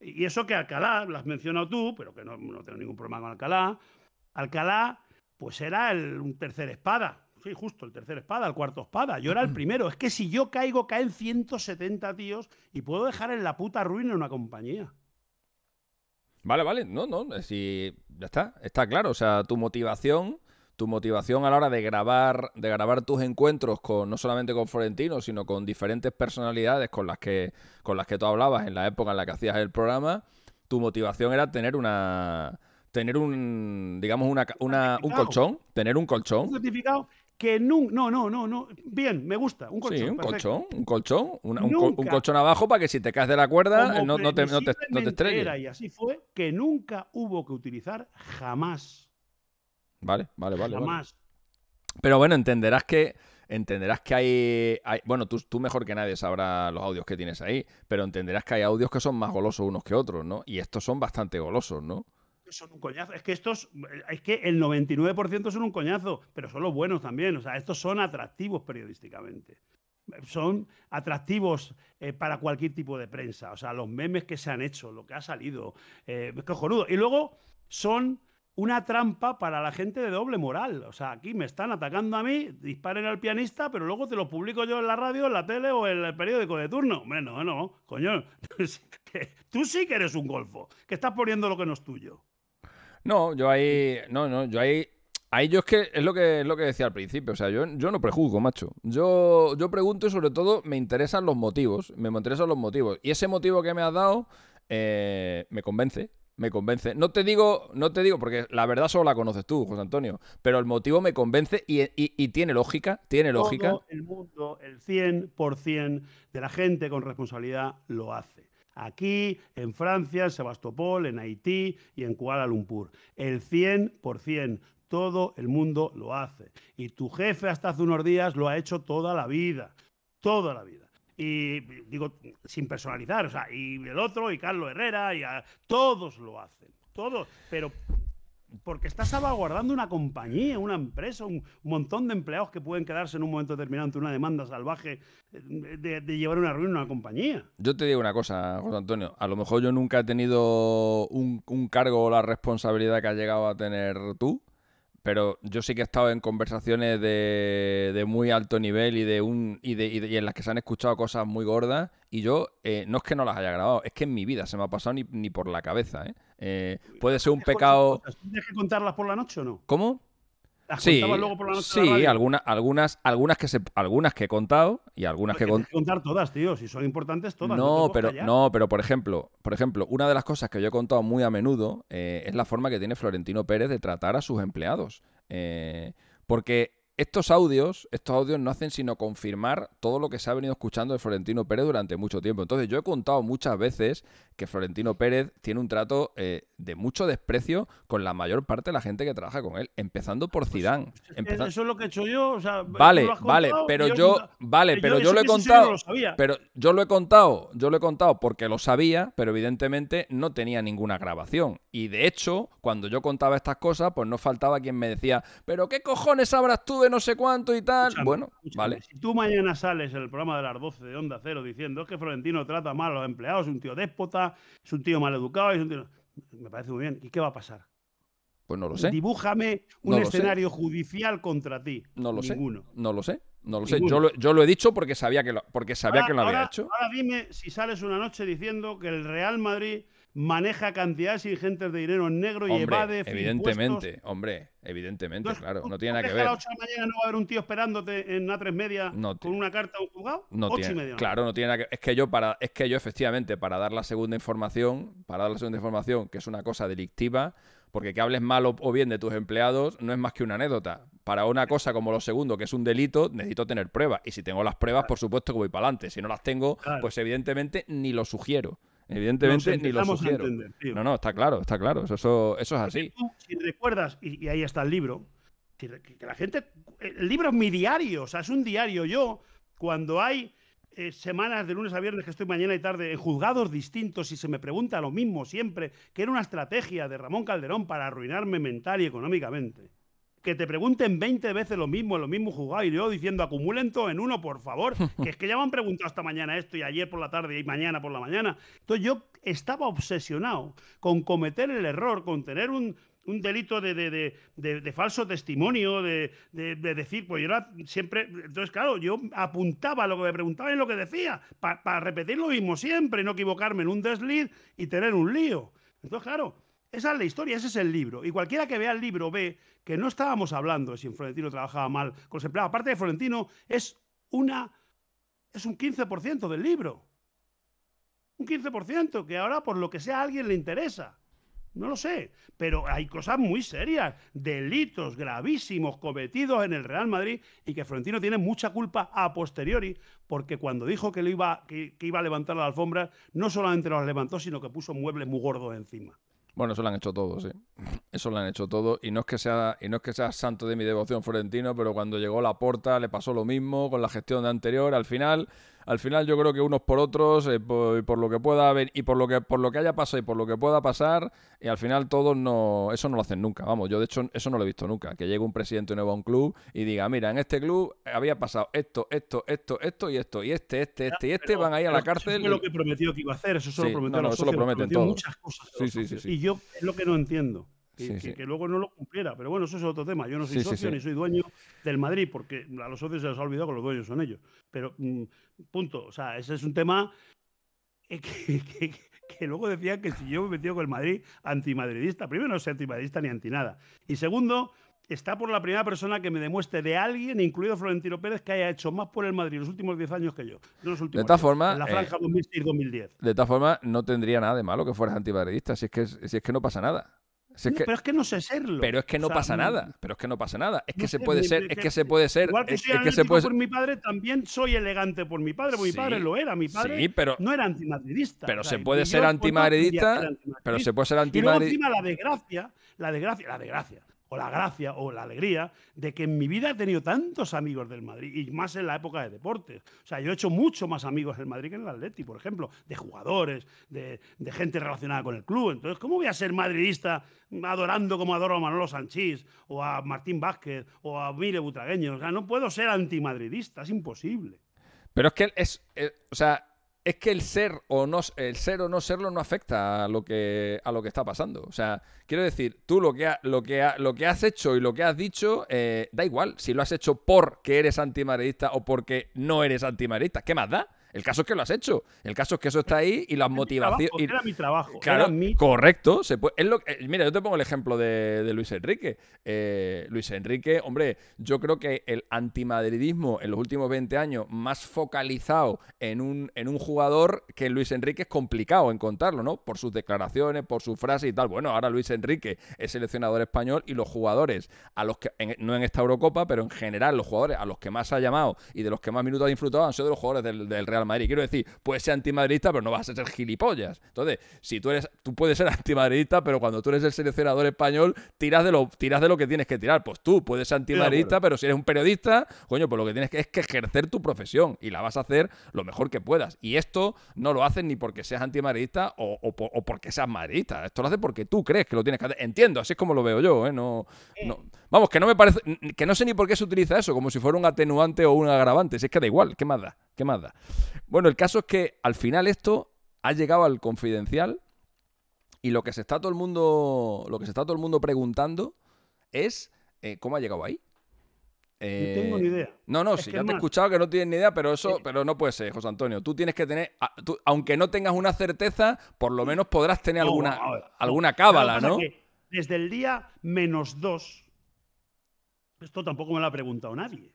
y eso que Alcalá, lo has mencionado tú, pero que no, tengo ningún problema con Alcalá. Alcalá, pues era el, un tercer espada. Sí, justo, el tercer espada, el cuarto espada. Yo era el mm. primero. Es que si yo caigo, caen 170 tíos y puedo dejar en la puta ruina una compañía. Vale, vale. No, no. Si ya está. Está claro. O sea, tu motivación tu motivación a la hora de grabar, de grabar tus encuentros con no solamente con Florentino, sino con diferentes personalidades con las que con las que tú hablabas en la época en la que hacías el programa, tu motivación era tener una tener un digamos una, un colchón, tener un colchón. que nunca no, no, no, no, bien, me gusta, un colchón. Sí, un colchón, un colchón, un, colchón abajo para que si te caes de la cuerda no, te, no, y así fue que nunca hubo que utilizar jamás Vale, vale, vale. Pero bueno, entenderás que entenderás que hay, bueno, tú, mejor que nadie sabrás los audios que tienes ahí, pero entenderás que hay audios que son más golosos unos que otros, ¿no? Y estos son bastante golosos, ¿no? Son un coñazo. Es que estos, eh, es que el 99% son un coñazo, pero son los buenos también. O sea, estos son atractivos periodísticamente. Son atractivos eh, para cualquier tipo de prensa. O sea, los memes que se han hecho, lo que ha salido. Eh, es cojonudo. Y luego son una trampa para la gente de doble moral. O sea, aquí me están atacando a mí, disparen al pianista, pero luego te lo publico yo en la radio, en la tele o en el periódico de turno. Hombre, no, no, coño. (laughs) Tú sí que eres un golfo, que estás poniendo lo que no es tuyo. No, yo ahí. No, no, yo ahí. Ahí yo es que es lo que es lo que decía al principio, o sea, yo, yo no prejuzgo, macho. Yo, yo pregunto y sobre todo me interesan los motivos, me interesan los motivos. Y ese motivo que me has dado eh, me convence, me convence. No te digo, no te digo, porque la verdad solo la conoces tú, José Antonio, pero el motivo me convence y, tiene lógica, tiene Todo el mundo, el 100% de la gente con responsabilidad lo hace. Aquí, en Francia, en Sebastopol, en Haití y en Kuala Lumpur. El 100%. Todo el mundo lo hace. Y tu jefe hasta hace unos días lo ha hecho toda la vida. Toda la vida y digo, sin personalizar, o sea, y el otro, y Carlos Herrera, y todos lo hacen, todos, pero porque estás salvaguardando una compañía, una empresa, un montón de empleados que pueden quedarse en un momento determinado una demanda salvaje eh, de, llevar una ruina a una compañía. Yo te digo una cosa, José Antonio. A lo mejor yo nunca he tenido un, un cargo o la responsabilidad que has llegado a tener tú, pero yo sí que he estado en conversaciones de, muy alto nivel y de un y, de, y, en las que se han escuchado cosas muy gordas y yo eh, no es que no las haya grabado es que en mi vida se me ha pasado ni, ni por la cabeza ¿eh? Eh, puede ser un pecado tienes que contarlas por la noche o no cómo sí, sí, algunas, algunas, que se, algunas que he contado y algunas que contar todas, tío, si son importantes todas. No, pero, no, pero por ejemplo, por ejemplo, una de las cosas que yo he contado muy a menudo eh, es la forma que tiene Florentino Pérez de tratar a sus empleados. Eh, porque estos audios, estos audios no hacen sino confirmar todo lo que se ha venido escuchando de Florentino Pérez durante mucho tiempo. Entonces, yo he contado muchas veces que Florentino Pérez tiene un trato eh, de mucho desprecio con la mayor parte de la gente que trabaja con él, empezando por pues, Zidane. Pues, eso es lo que he hecho yo. vale, vale, pero yo, vale, pero yo, lo he contado. Pero yo lo he contado, yo lo he contado porque lo sabía, pero evidentemente no tenía ninguna grabación. Y de hecho, cuando yo contaba estas cosas, pues no faltaba quien me decía, pero ¿qué cojones sabrás tú de no sé cuánto y tal? bueno, vale. Si tú mañana sales en el programa de las 12 de Onda Cero diciendo es que Florentino trata mal a los empleados, es un tío déspota, es un tío maleducado, es un tío... Me parece muy bien. ¿Y qué va a pasar? Pues no lo sé. Dibújame un escenario judicial contra ti. No lo Ninguno. sé. No lo sé. No lo sé. Yo lo, yo lo, he dicho porque sabía que lo, porque sabía que lo había hecho. Ahora dime si sales una noche diciendo que el Real Madrid maneja cantidades ingentes de dinero en negro y evade. Evidentemente, hombre, evidentemente, claro. No tiene nada que ver. A las 8 de la mañana no va a haber un tío esperándote en una 3 media con una carta o un jugado? No Claro, no tiene nada que Es que yo, para, es que yo, efectivamente, para dar la segunda información, para dar la segunda información, que es una cosa delictiva, porque que hables mal o bien de tus empleados no es más que una anécdota. Para una cosa como lo segundo, que es un delito, necesito tener pruebas. Y si tengo las pruebas, por supuesto que voy para adelante. Si no las tengo, pues evidentemente ni lo sugiero. Evidentemente ni lo sugiero. no, no, está claro, está claro. Eso, eso, es así. si recuerdas, y, ahí está el libro, que, la gente. El libro es mi diario, o sea, es un diario. Yo, cuando hay eh, semanas de lunes a viernes que estoy mañana y tarde en juzgados distintos y se me pregunta lo mismo siempre, que era una estrategia de Ramón Calderón para arruinarme mental y económicamente que te pregunten 20 veces lo mismo, lo mismo jugado, y yo diciendo acumulen todo en uno, por favor, (laughs) que es que ya me han preguntado esta mañana esto y ayer por la tarde y mañana por la mañana. Entonces yo estaba obsesionado con cometer el error, con tener un, delito de, falso testimonio, de, decir, pues yo era siempre, entonces claro, yo apuntaba lo que me preguntaba y lo que decía, para repetir lo mismo siempre, no equivocarme en un desliz y tener un lío. Entonces, claro, esa es la historia, ese es el libro. Y cualquiera que vea el libro ve que no estábamos hablando de si Florentino trabajaba mal con los empleados. Aparte de Florentino, es, una, es un 15% del libro. Un 15% que ahora, por lo que sea, a alguien le interesa. No lo sé, pero hay cosas muy serias, delitos gravísimos cometidos en el Real Madrid y que Florentino tiene mucha culpa a posteriori, porque cuando dijo que, iba, que, que iba a levantar la alfombra, no solamente las levantó, sino que puso muebles muy gordos encima. Bueno, eso lo han hecho todos, sí. Mm. Eso lo han hecho todos. Y no es que sea, y no es que sea santo de mi devoción florentino, pero cuando llegó la porta le pasó lo mismo con la gestión de anterior. Al final, al final yo creo que unos por otros, eh, por, lo que pueda haber y por lo que, por lo que haya pasado y por lo que pueda pasar, y eh, al final todos no, eso no lo hacen nunca. Vamos, yo de hecho eso no lo he visto nunca. Que llegue un presidente nuevo a un club y diga, mira, en este club había pasado esto, esto, esto, esto y esto, y este, este, este y este, van a a la cárcel. Eso lo que prometió que iba a hacer, eso solo no, no, lo prometen muchas cosas. y yo es lo que no entiendo que, luego no lo cumpliera. Pero bueno, eso es otro tema. Yo no soy socio ni soy dueño del Madrid, porque a los socios se les ha olvidado que los dueños son ellos. Pero mm, punto. O sea, ese es un tema (laughs) que, luego decía que si yo me he metido con el Madrid, antimadridista. Primero, no soy antimadridista ni anti nada. Y segundo, está por la primera persona que me demuestre de alguien, incluido Florentino Pérez, que haya hecho más por el Madrid los últimos 10 años que yo. de esta forma la eh, franja 2006-2010. De esta forma no tendría nada de malo que fueras antimadridista, si es que, si es que no pasa nada pero es que no sé serlo. Pero es que no pasa nada. Pero es que no pasa nada. Es que se puede ser. es que se puede ser. Igual que soy es que se puede... por mi padre, también soy elegante por mi padre. mi padre lo era. Mi padre no era antimadridista. Pues, pero se puede ser antimadridista, Pero se puede ser antimadridista. Y luego encima la desgracia, la desgracia, la desgracia o la gracia o la alegría de que en mi vida he tenido tantos amigos del Madrid y más en la época de deportes. O sea, yo he hecho mucho más amigos en Madrid que en el Atleti, por ejemplo, de jugadores, de, gente relacionada con el club. Entonces, ¿cómo voy a ser madridista adorando como adoro a Manolo Sanchís o a Martín Vázquez o a Mire Butragueño? O sea, no puedo ser antimadridista, es imposible. Pero es que es, es eh, o sea, es que el ser o no el ser o no serlo no afecta a lo que a lo que está pasando. O sea, quiero decir, tú lo que lo que lo que has hecho y lo que has dicho eh, da igual si lo has hecho porque eres antimaredista o porque no eres antimarista ¿qué más da? El caso es que lo has hecho. El caso es que eso está ahí y las motivaciones. Era mi trabajo. claro, correcto. lo, eh, mira, yo te pongo el ejemplo de, Luis Enrique. Eh, Luis Enrique, hombre, yo creo que el antimadridismo en los últimos 20 años más focalizado en un, en un jugador que Luis Enrique es complicado en contarlo, ¿no? Por sus declaraciones, por su frase y tal. Bueno, ahora Luis Enrique es seleccionador español y los jugadores a los que, no en esta Eurocopa, pero en general, los jugadores a los que más ha llamado y de los que más minutos ha disfrutado han sido los jugadores del Real Madrid. Quiero decir, puedes ser antimadridista, pero no vas a ser gilipollas. Entonces, si tú eres, tú puedes ser antimadridista, pero cuando tú eres el seleccionador español, tiras de lo, tiras de lo que tienes que tirar. Pues tú puedes ser antimadridista, pero si eres un periodista, coño, pues lo que tienes que es que ejercer tu profesión y la vas a hacer lo mejor que puedas. Y esto no lo haces ni porque seas antimadridista o, porque seas madridista. Esto lo haces porque tú crees que lo tienes que hacer. Entiendo, así es como lo veo yo, ¿eh? No, no. Vamos, que no me parece. Que no sé ni por qué se utiliza eso, como si fuera un atenuante o un agravante. Si es que da igual, ¿qué más da? ¿Qué más da? Bueno, el caso es que al final esto ha llegado al confidencial y lo que se está todo el mundo, lo que se está todo el mundo preguntando es eh, cómo ha llegado ahí. no eh, tengo ni idea. No, no, si sí, ya te he escuchado que no tienes ni idea, pero eso, pero no puede ser, José Antonio. Tú tienes que tener, aunque no tengas una certeza, por lo menos podrás tener alguna, alguna cábala, ¿no? Desde el día menos dos, esto tampoco me lo ha preguntado nadie.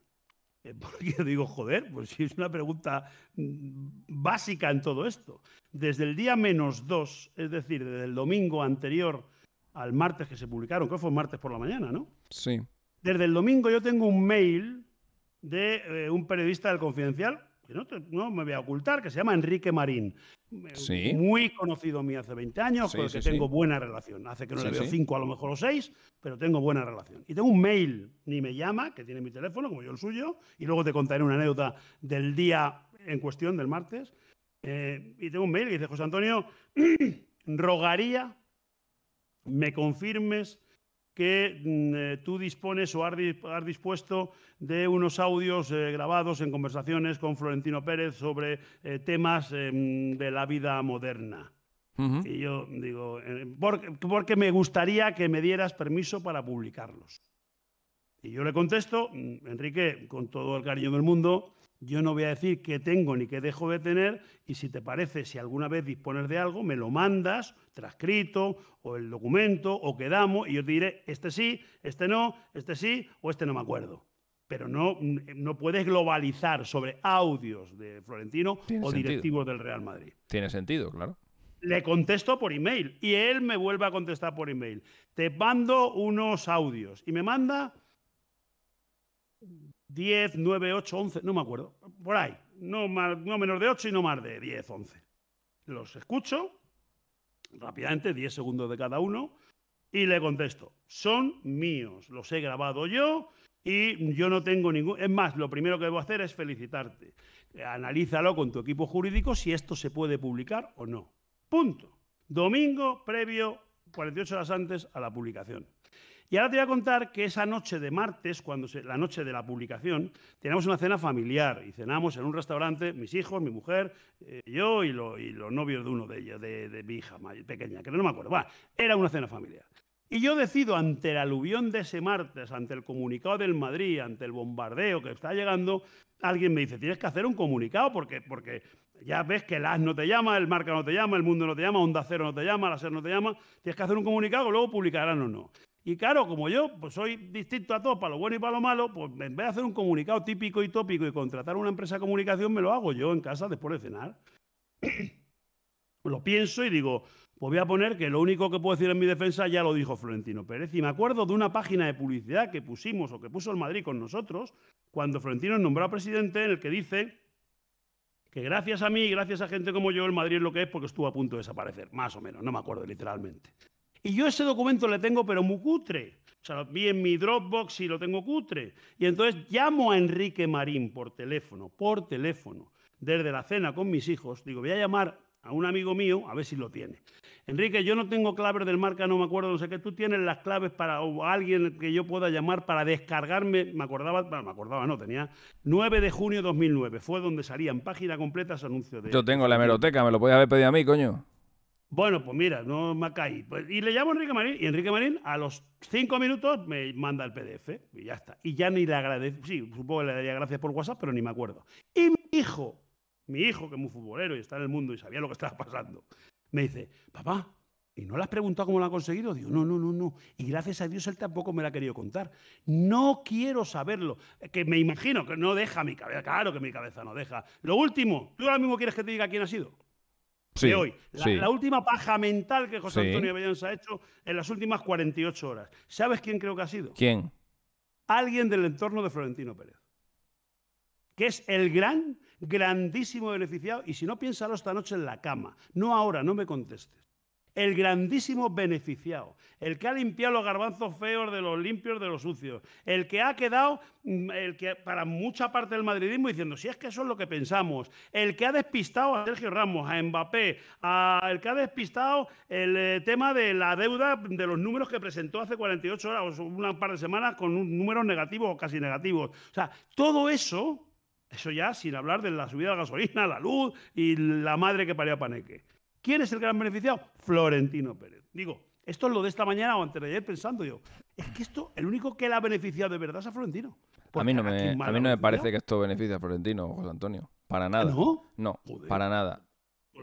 Eh, (laughs) porque digo, joder, pues si es una pregunta mm, básica en todo esto. Desde el día menos dos, es decir, desde el domingo anterior al martes que se publicaron, que fue martes por la mañana, ¿no? Sí. Desde el domingo yo tengo un mail de eh, un periodista del Confidencial que no, me voy a ocultar, que se llama Enrique Marín. Eh, muy conocido mí hace 20 años, con el que tengo buena relación. Hace que no le veo cinco, a lo mejor o seis pero tengo buena relación. Y tengo un mail, ni me llama, que tiene mi teléfono, como yo el suyo, y luego te contaré una anécdota del día en cuestión, del martes. Eh, y tengo un mail que dice, José Antonio, (clears throat) rogaría me confirmes que mm, eh, tú dispones o has, dispuesto de unos audios eh, grabados en conversaciones con Florentino Pérez sobre eh, temas mm, de la vida moderna. Y yo digo, porque me gustaría que me dieras permiso para publicarlos. Y yo le contesto, mm, Enrique, con todo el cariño del mundo, yo no voy a decir qué tengo ni qué dejo de tener y si te parece, si alguna vez dispones de algo, me lo mandas transcrito o el documento o quedamos y yo te diré, este sí, este no, este sí o este no me acuerdo. Pero no, no puedes globalizar sobre audios de Florentino o directivos del Real Madrid. Tiene sentido, claro. Le contesto por email y él me vuelve a contestar por email. Te mando unos audios y me manda 10, 9, 8, 11, no me acuerdo. Por ahí. No, no menos de 8 y no más de 10, 11. Los escucho rápidamente, 10 segundos de cada uno, y le contesto. Son míos, los he grabado yo y yo no tengo ningún... Es más, lo primero que debo hacer es felicitarte. Analízalo con tu equipo jurídico si esto se puede publicar o no. Punto. Domingo previo, 48 horas antes a la publicación. Y ahora te voy a contar que esa noche de martes, cuando la noche de la publicación, teníamos una cena familiar y cenamos en un restaurante, mis hijos, mi mujer, eh, yo y, lo, y, los novios de uno de ellos, de, mi hija pequeña, que no me acuerdo. bueno, era una cena familiar. Y yo decido, ante el aluvión de ese martes, ante el comunicado del Madrid, ante el bombardeo que está llegando, alguien me dice, tienes que hacer un comunicado porque, porque ya ves que el AS no te llama, el Marca no te llama, el Mundo no te llama, Onda Cero no te llama, la SER no te llama, tienes que hacer un comunicado luego publicarán o no. Y claro, como yo pues soy distinto a todos, para lo bueno y para lo malo, pues en vez de hacer un comunicado típico y tópico y contratar una empresa de comunicación, me lo hago yo en casa después de cenar. (clears throat) lo pienso y digo, pues voy a poner que lo único que puedo decir en mi defensa ya lo dijo Florentino Pérez. Y me acuerdo de una página de publicidad que pusimos o que puso el Madrid con nosotros cuando Florentino nombró presidente en el que dice que gracias a mí y gracias a gente como yo el Madrid es lo que es porque estuvo a punto de desaparecer, más o menos, no me acuerdo literalmente. Y yo ese documento le tengo, pero muy cutre. O sea, lo vi en mi Dropbox y lo tengo cutre. Y entonces llamo a Enrique Marín por teléfono, por teléfono, desde la cena con mis hijos. Digo, voy a llamar a un amigo mío a ver si lo tiene. Enrique, yo no tengo claves del marca, no me acuerdo, no sé qué. Tú tienes las claves para o alguien que yo pueda llamar para descargarme. Me acordaba, bueno, me acordaba, no, tenía 9 de junio de 2009. Fue donde salía en página completa ese anuncio de. Yo tengo la hemeroteca, me lo podía haber pedido a mí, coño. Bueno, pues mira, no me ha caído. Pues, y le llamo a Enrique Marín y Enrique Marín a los cinco minutos me manda el PDF y ya está. Y ya ni le agradezco. Sí, supongo que le daría gracias por WhatsApp, pero ni me acuerdo. Y mi hijo, mi hijo que es muy futbolero y está en el mundo y sabía lo que estaba pasando, me dice, papá, ¿y no le has preguntado cómo lo ha conseguido? Digo, no, no, no, no. Y gracias a Dios él tampoco me la ha querido contar. No quiero saberlo. Que me imagino que no deja mi cabeza. Claro que mi cabeza no deja. Lo último, ¿tú ahora mismo quieres que te diga quién ha sido? de hoy. La, última paja mental que José Antonio Avellán ha hecho en las últimas 48 horas. ¿Sabes quién creo que ha sido? ¿Quién? Alguien del entorno de Florentino Pérez. Que es el gran, grandísimo beneficiado. Y si no, piénsalo esta noche en la cama. No ahora, no me contestes el grandísimo beneficiado, el que ha limpiado los garbanzos feos de los limpios de los sucios, el que ha quedado, mm, el que para mucha parte del madridismo diciendo, si es que eso es lo que pensamos, el que ha despistado a Sergio Ramos, a Mbappé, el que ha despistado el eh, tema de la deuda de los números que presentó hace 48 horas o una par de semanas con un, números negativos o casi negativos. O sea, todo eso, eso ya sin hablar de la subida de la gasolina, la luz y la madre que parió a Paneque. ¿Quién es el gran beneficiado? Florentino Pérez. Digo, esto es lo de esta mañana o antes de ayer pensando yo. Es que esto, el único que la ha beneficiado de verdad es a Florentino. a mí no me, a mí no me parece que esto beneficie a Florentino, José Antonio. Para nada. ¿Ah, ¿No? No, para nada.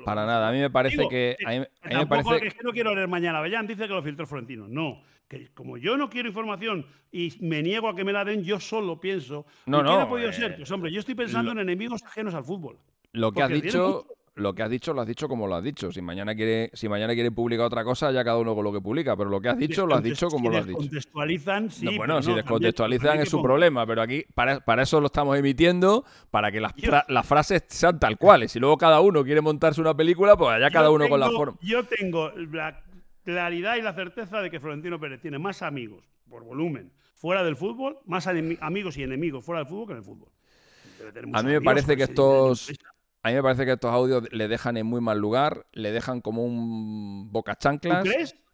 Para nada, a mí me parece que. A Es que no quiero leer mañana. Bellán, dice que lo filtró Florentino. No, que como yo no quiero información y me niego a que me la den, yo solo pienso. No, no. ha podido ser? Eh, pues, hombre, yo estoy pensando en enemigos ajenos al fútbol. Lo que has dicho, lo que has dicho lo has dicho como lo has dicho. Si mañana quiere, si mañana quiere publicar otra cosa, ya cada uno con lo que publica, pero lo que has dicho lo has dicho como lo has dicho. Descontextualizan, sí. bueno, si descontextualizan es su problema, pero aquí para, eso lo estamos emitiendo, para que las, las frases sean tal cuales. Si luego cada uno quiere montarse una película, pues allá cada uno con la forma. Yo tengo la claridad y la certeza de que Florentino Pérez tiene más amigos por volumen fuera del fútbol, más amigos y enemigos fuera del fútbol que en el fútbol. A mí me parece que estos a mí me parece que estos audios le dejan en muy mal lugar, le dejan como un boca chanclas.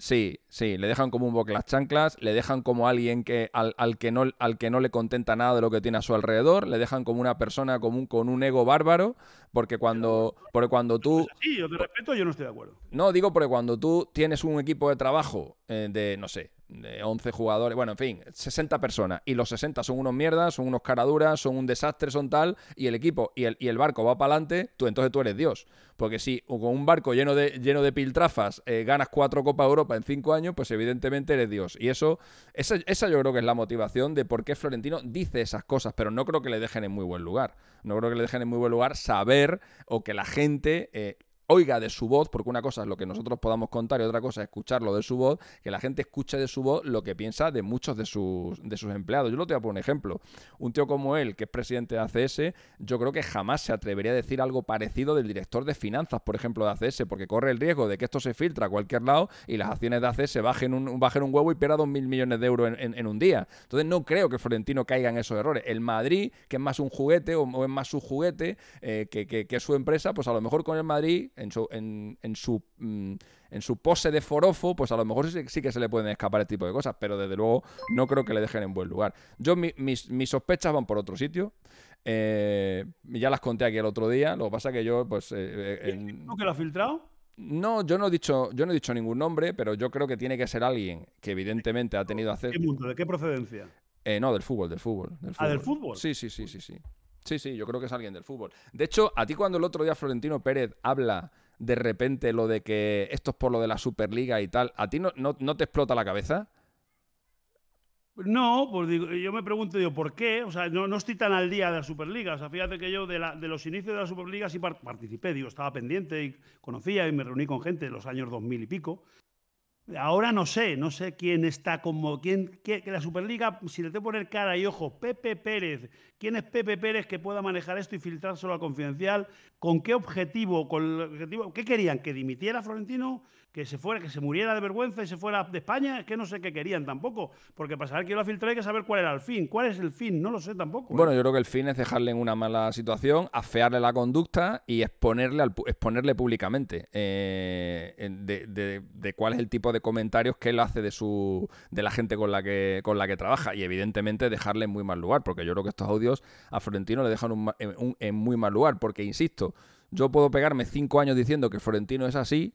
Sí, sí, le dejan como un boque las chanclas, le dejan como alguien que, al, al, que no, al que no le contenta nada de lo que tiene a su alrededor, le dejan como una persona común con un ego bárbaro, porque cuando, porque cuando tú... Sí, yo te respeto, yo no estoy de acuerdo. No, digo porque cuando tú tienes un equipo de trabajo eh, de, no sé, de 11 jugadores, bueno, en fin, 60 personas, y los 60 son unos mierdas, son unos caraduras, son un desastre, son tal, y el equipo y el, y el barco va para adelante, tú entonces tú eres Dios. Porque si con un barco lleno de, lleno de piltrafas eh, ganas cuatro Copa Europa en cinco años, pues evidentemente eres Dios. Y eso, esa, yo creo que es la motivación de por qué Florentino dice esas cosas, pero no creo que le dejen en muy buen lugar. No creo que le dejen en muy buen lugar saber o que la gente eh, oiga de su voz, porque una cosa es lo que nosotros podamos contar y otra cosa es escucharlo de su voz, que la gente escuche de su voz lo que piensa de muchos de sus, de sus empleados. Yo lo te voy a poner un ejemplo. Un tío como él, que es presidente de ACS, yo creo que jamás se atrevería a decir algo parecido del director de finanzas, por ejemplo, de ACS, porque corre el riesgo de que esto se filtra a cualquier lado y las acciones de ACS bajen un, bajen un huevo y pierda 2.000 millones de euros en, un día. Entonces no creo que Florentino caiga en esos errores. El Madrid, que es más un juguete o, es más su juguete eh, que, que, que su empresa, pues a lo mejor con el Madrid en su, mm, en, su, pose de forofo, pues a lo mejor sí, que se le pueden escapar este tipo de cosas, pero desde luego no creo que le dejen en buen lugar. Yo, mis, sospechas van por otro sitio. Eh, ya las conté aquí el otro día. Lo que pasa que yo, pues. Eh, eh, el que lo ha filtrado? No, yo no he dicho, yo no he dicho ningún nombre, pero yo creo que tiene que ser alguien que evidentemente ha tenido acceso. ¿De qué mundo? ¿De qué procedencia? Eh, no, del fútbol, del fútbol, del fútbol. ¿Ah, del fútbol? Sí, sí, sí, sí, sí. Sí, sí, yo creo que es alguien del fútbol. De hecho, a ti cuando el otro día Florentino Pérez habla de repente lo de que esto es por lo de la Superliga y tal, ¿a ti no, no, te explota la cabeza? No, pues digo, yo me pregunto, digo, ¿por qué? O sea, no, no, estoy tan al día de la Superliga. O sea, fíjate que yo de, de los inicios de la Superliga sí participé, digo, estaba pendiente y conocía y me reuní con gente de los años 2000 y pico. Ahora no sé, no sé quién está como. ¿Quién, que la Superliga, si le tengo que poner cara y ojos, Pepe Pérez. ¿Quién es Pepe Pérez que pueda manejar esto y filtrárselo a confidencial? ¿Con qué objetivo? ¿Con el objetivo? ¿Qué querían? ¿Que dimitiera Florentino? que se fuera, que se muriera de vergüenza y se fuera de España, que no sé qué querían tampoco, porque para saber que lo ha filtrado hay que saber cuál era el fin, cuál es el fin, no lo sé tampoco. Bueno, ¿eh? yo creo que el fin es dejarle en una mala situación, afearle la conducta y exponerle, exponerle públicamente eh, de, cuál es el tipo de comentarios que él hace de su de la gente con la que con la que trabaja y evidentemente dejarle en muy mal lugar, porque yo creo que estos audios a Florentino le dejan en muy mal lugar, porque insisto, yo puedo pegarme cinco años diciendo que Florentino es así,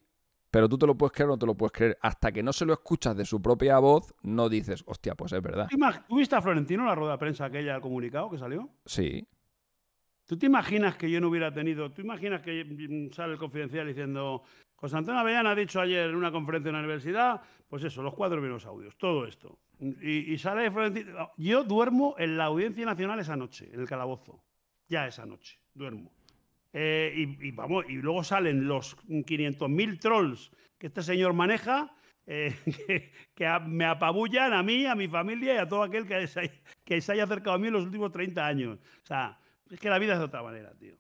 pero tú te lo puedes creer o no te lo puedes creer. Hasta que no se lo escuchas de su propia voz, no dices, hostia, pues es verdad. ¿Tú viste a Florentino la rueda de prensa aquella, ha comunicado que salió? Sí. ¿Tú te imaginas que yo no hubiera tenido? ¿Tú imaginas que mm, sale el confidencial diciendo, José Antonio Avellana ha dicho ayer en una conferencia en la universidad, pues eso, los cuatro los audios, todo esto. Y, y sale Florentino. Yo duermo en la audiencia nacional esa noche, en el calabozo. Ya esa noche, duermo. Eh, y, vamos, y luego salen los 500.000 trolls que este señor maneja, eh, (laughs) que, me apabullan a mí, a mi familia y a todo aquel que se, que se haya acercado a mí en los últimos 30 años. O sea, es que la vida es de otra manera, tío.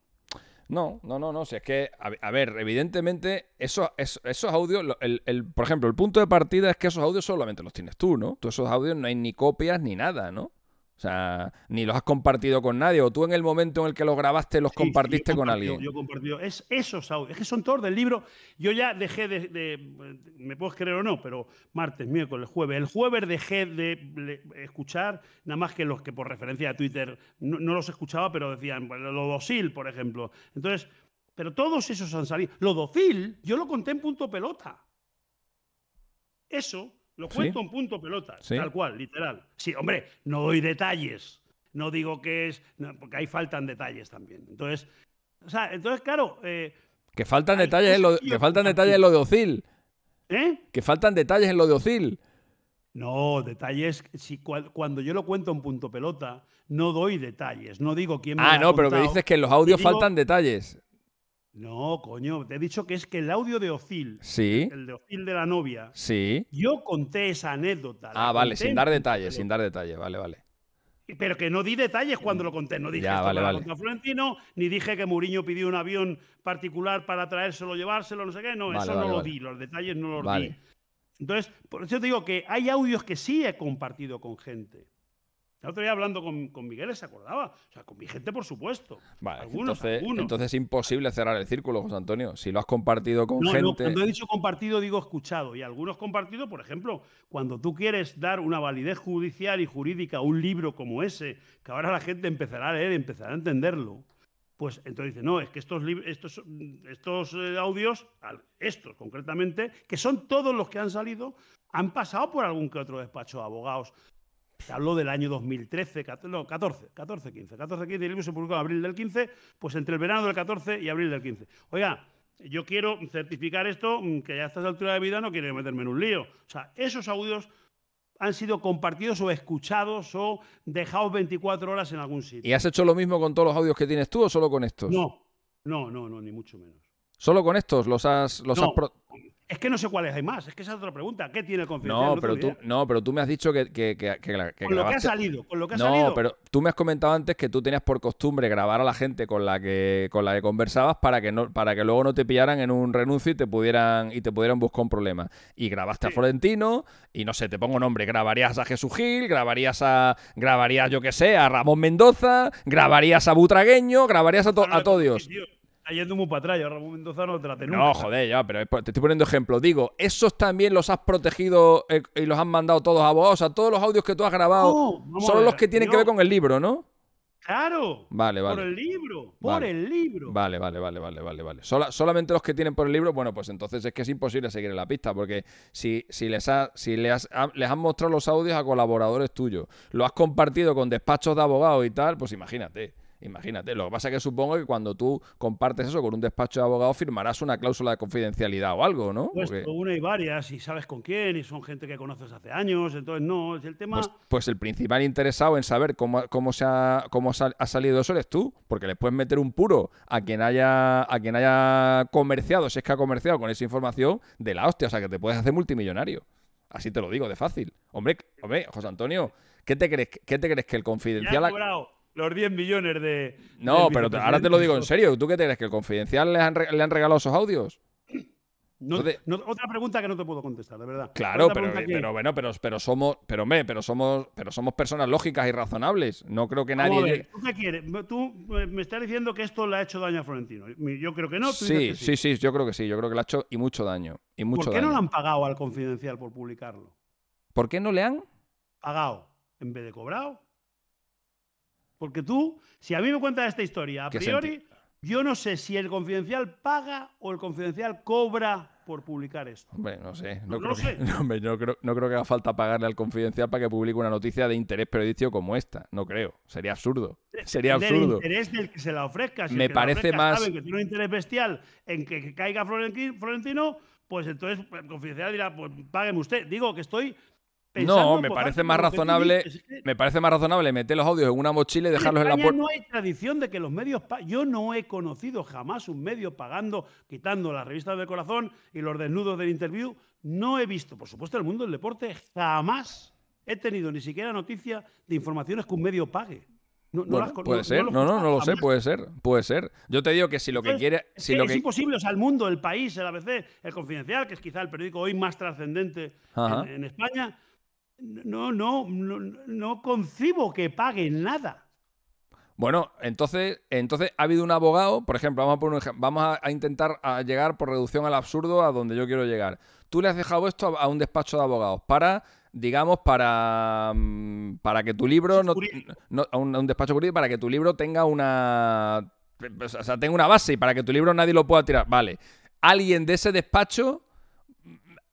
No, no, no, no. Si es que, a, ver, evidentemente, esos, esos, audios, el, el, por ejemplo, el punto de partida es que esos audios solamente los tienes tú, ¿no? Tú esos audios no hay ni copias ni nada, ¿no? O sea, ni los has compartido con nadie, o tú en el momento en el que los grabaste los compartiste con alguien. Yo Es, esos es que son todos del libro. Yo ya dejé de, me puedes creer o no, pero martes, miércoles, jueves. El jueves dejé de escuchar, nada más que los que por referencia a Twitter no, los escuchaba, pero decían, lo docil, por ejemplo. Entonces, pero todos esos han salido. Lo docil, yo lo conté en punto pelota. Eso lo cuento en punto pelota, tal cual, literal. Sí, hombre, no doy detalles. No digo que es. porque ahí faltan detalles también. Entonces, o sea, entonces claro. Eh, que faltan detalles, en lo, faltan detalles en lo de Ocil. ¿Eh? Que faltan detalles en lo de Ocil. No, detalles. Si cuando yo lo cuento en punto pelota, no doy detalles. No digo quién me Ah, no, pero me dices que en los audios faltan detalles. No, coño, te he dicho que es que el audio de Ocil, el de Ocil de la novia, sí. yo conté esa anécdota. Ah, vale, sin dar detalles, sin dar detalles, vale, vale. Pero que no di detalles cuando lo conté, no dije que vale, Florentino, ni dije que Muriño pidió un avión particular para traérselo, llevárselo, no sé qué, no, eso no lo di, los detalles no los di. Entonces, por eso te digo que hay audios que sí he compartido con gente. El otro día hablando con, Miguel se acordaba. O sea, con mi gente, por supuesto. entonces, es imposible cerrar el círculo, José Antonio. Si lo has compartido con gente. cuando he dicho compartido, digo escuchado. Y algunos compartidos, por ejemplo, cuando tú quieres dar una validez judicial y jurídica a un libro como ese, que ahora la gente empezará a leer, empezará a entenderlo. Pues entonces dice, no, es que estos, eh, audios, estos concretamente, que son todos los que han salido, han pasado por algún que otro despacho de abogados se habló del año 2013, no, 14, 14, 15. 14, 15, el libro se publicó en abril del 15, pues entre el verano del 14 y abril del 15. Oiga, yo quiero certificar esto, mm, que ya a esta altura de vida no quiero meterme en un lío. O sea, esos audios han sido compartidos o escuchados o dejados 24 horas en algún sitio. ¿Y has hecho lo mismo con todos los audios que tienes tú o solo con estos? No, no, no, no ni mucho menos. ¿Solo con estos los has...? Los es que no sé cuáles hay más, es que esa es otra pregunta. ¿Qué tiene el confidencial? No, pero, tú, no pero tú me has dicho que... que, con lo que ha salido, con lo que ha salido. pero tú me has comentado antes que tú tenías por costumbre grabar a la gente con la que, con la que conversabas para que, no, para que luego no te pillaran en un renuncio y te pudieran, y te pudieran buscar un problema. Y grabaste a Florentino y no sé, te pongo nombre, grabarías a Jesús Gil, grabarías a, grabarías yo qué sé, a Ramón Mendoza, grabarías a Butragueño, grabarías a, a todos. Dios está yendo muy para atrás. Mendoza no te No, joder, ya, pero te estoy poniendo ejemplo. Digo, esos también los has protegido eh, y los han mandado todos a vos. O sea, todos los audios que tú has grabado son los que tienen que ver con el libro, ¿no? Claro. Vale, vale. Por el libro. Por el libro. Vale, vale, vale, vale, vale, vale. solamente los que tienen por el libro, bueno, pues entonces es que es imposible seguir en la pista, porque si, si, les, si les, les, has, mostrado los audios a colaboradores tuyos, lo has compartido con despachos de abogados y tal, pues imagínate. Imagínate, lo que pasa es que supongo que cuando tú compartes eso con un despacho de abogados firmarás una cláusula de confidencialidad o algo, ¿no? Pues una y varias, y sabes con quién, y son gente que conoces hace años, entonces no, es el tema... Pues, pues el principal interesado en saber cómo, cómo, se ha, cómo ha salido eso eres tú, porque le puedes meter un puro a quien haya a quien haya comerciado, si es que ha comerciado con esa información, de la hostia, o sea que te puedes hacer multimillonario. Así te lo digo, de fácil. Hombre, hombre, José Antonio, ¿qué te crees, que el confidencial los 10 millones de. No, pero ahora te lo digo en serio. ¿Tú qué crees? ¿Que el confidencial le han, regalado esos audios? otra pregunta que no te puedo contestar, de verdad. Claro, pero, eh, pero, bueno, pero, pero somos, pero pero somos, pero somos personas lógicas y razonables. No creo que nadie. ¿tú, ¿Tú eh, me estás diciendo que esto le ha hecho daño a Florentino. Yo creo que no. sí, sí, sí, yo creo que sí. Yo creo que le ha hecho y mucho daño. Y mucho ¿Por qué no le han pagado al confidencial por publicarlo? ¿Por qué no le han pagado en vez de cobrado? Porque tú, si a mí me cuentas esta historia, a priori, yo no sé si el confidencial paga o el confidencial cobra por publicar esto. Hombre, no sé. No, creo, Que, que haga falta pagarle al confidencial para que publique una noticia de interés periodístico como esta. No creo. Sería absurdo. Sería absurdo. El interés del que se la ofrezca. Me parece más. Sabe que tiene un interés bestial en que caiga Florentino, pues entonces pues, el confidencial dirá, pues págueme usted. Digo que estoy no, me parece más razonable. Me parece más razonable meter los audios en una mochila y dejarlos en, la puerta. No hay tradición de que los medios. Yo no he conocido jamás un medio pagando, quitando las revistas del corazón y los desnudos del interview. No he visto, por supuesto, el mundo del deporte jamás he tenido ni siquiera noticia de informaciones que un medio pague. No, las, puede no, ser, no, no, lo sé, puede ser, puede ser. Yo te digo que si lo que quiere. Si es, lo que... es imposible, o sea, el mundo, el país, el ABC, el Confidencial, que es quizá el periódico hoy más trascendente en España, no, no, no, concibo que paguen nada. Bueno, entonces, entonces ha habido un abogado, por ejemplo, vamos a, vamos a, intentar llegar por reducción al absurdo a donde yo quiero llegar. Tú le has dejado esto a, un despacho de abogados para, digamos, para, mm, para que tu libro, a, un, despacho para que tu libro tenga una, o sea, tenga una base y para que tu libro nadie lo pueda tirar. Vale, alguien de ese despacho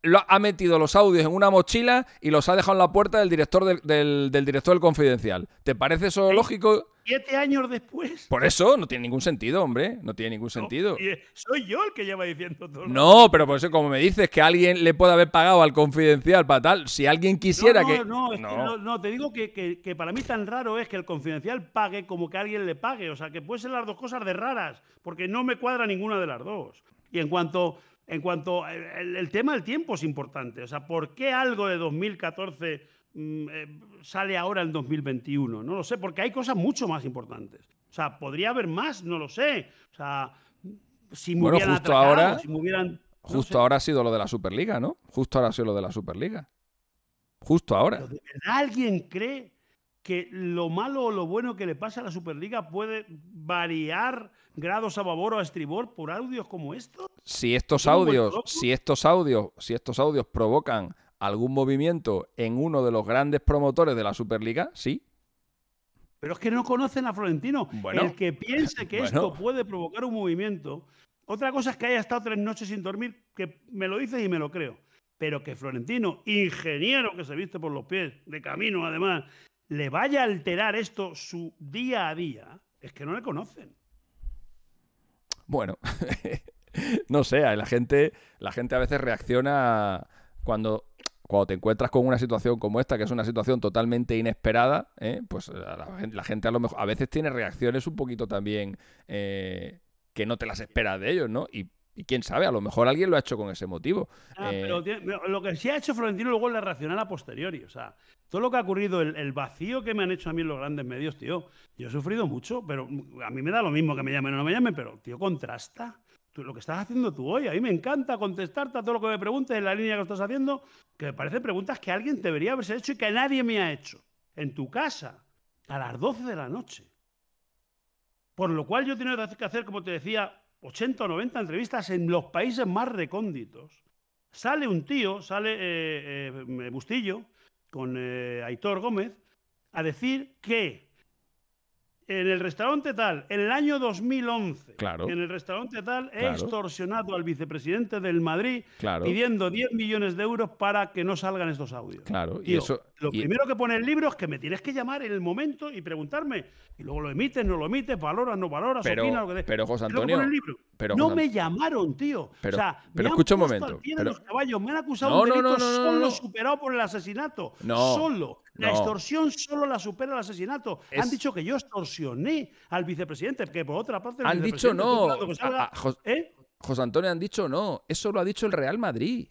lo, ha metido los audios en una mochila y los ha dejado en la puerta del director del, director del confidencial. ¿Te parece eso lógico? Siete años después. Por eso no tiene ningún sentido, hombre. No tiene ningún sentido. Eh, soy yo el que lleva diciendo todo. No, pero por eso, como me dices que alguien le puede haber pagado al confidencial para tal, si alguien quisiera que. No, no. no, te digo que, para mí tan raro es que el confidencial pague como que alguien le pague. O sea, que puede ser las dos cosas de raras, porque no me cuadra ninguna de las dos. Y en cuanto en cuanto el, tema del tiempo es importante, o sea, ¿por qué algo de 2014 mm, eh, sale ahora en 2021? No lo sé, porque hay cosas mucho más importantes. O sea, podría haber más, no lo sé. O sea, si bueno, justo ahora, justo ahora ha sido lo de la Superliga, ¿no? Justo ahora ha sido lo de la Superliga. Justo ahora. alguien cree que lo malo o lo bueno que le pasa a la Superliga puede variar grados a babor o a estribor por audios como estos? Si estos audios, si estos audios, si estos audios provocan algún movimiento en uno de los grandes promotores de la Superliga, sí. Pero es que no conocen a Florentino. el que piense que (laughs) esto puede provocar un movimiento. Otra cosa es que haya estado tres noches sin dormir, que me lo dices y me lo creo. Pero que Florentino, ingeniero que se viste por los pies, de camino además, le vaya a alterar esto su día a día, es que no le conocen. Bueno, (laughs) no sé, la gente, la gente a veces reacciona cuando, cuando te encuentras con una situación como esta, que es una situación totalmente inesperada, ¿eh? pues eh, la, gente a lo mejor a veces tiene reacciones un poquito también eh, que no te las esperas de ellos, ¿no? Y y quién sabe, a lo mejor alguien lo ha hecho con ese motivo. Ah, eh, lo que sí ha hecho Florentino luego es la racional a posteriori. O sea, todo lo que ha ocurrido, el, vacío que me han hecho a mí en los grandes medios, tío. Yo he sufrido mucho, pero a mí me da lo mismo que me llamen o no me llamen, pero, tío, contrasta. lo que estás haciendo tú hoy, a mí me encanta contestarte a todo lo que me preguntes en la línea que estás haciendo, que me parecen preguntas que alguien debería haberse hecho y que nadie me ha hecho. En tu casa, a las 12 de la noche. Por lo cual yo he que hacer, como te decía, 80 o 90 entrevistas en los países más recónditos. Sale un tío, sale eh, eh, eh, Bustillo, con Aitor Gómez, a decir que en el restaurante tal, en el año 2011, claro. en el restaurante tal, he extorsionado al vicepresidente del Madrid pidiendo 10 millones de euros para que no salgan estos audios. Claro, y Lo primero que pone el libro es que me tienes que llamar en el momento y preguntarme. Y luego lo emites, no lo emites, valoras, no valoras, pero, opinas, lo que Pero José Antonio. no me llamaron, tío. Pero, o sea, pero escucha un momento. los caballos, me han acusado de un solo superado por el asesinato. No. Solo. La extorsión solo la supera el asesinato. Han dicho que yo extorsioné al vicepresidente, que por otra parte. Han dicho no. ¿eh? José Antonio, han dicho no. Eso lo ha dicho el Real Madrid.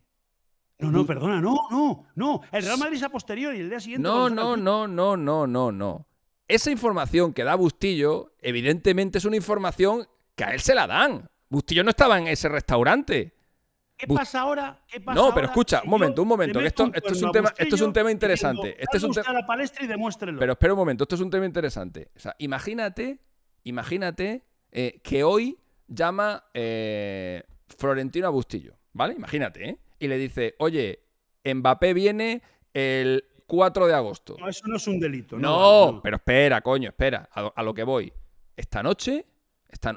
No, no, perdona, no, no, no. El Real Madrid es a posteriori, el día siguiente. no, no, no, no, no, no. Esa información que da Bustillo, evidentemente es una información que a él se la dan. Bustillo no estaba en ese restaurante. ¿Qué pasa ahora? no, pero escucha, un momento, un momento. Esto, esto, es un tema, esto es un tema interesante. palestra y demuéstrelo. Pero espera un momento, esto es un tema interesante. O sea, imagínate, imagínate eh, que hoy llama eh, Florentino Bustillo. ¿vale? Imagínate, ¿eh? Y le dice, oye, Mbappé viene el 4 de agosto. No, eso no es un delito. No, pero espera, coño, espera, a lo que voy. Esta noche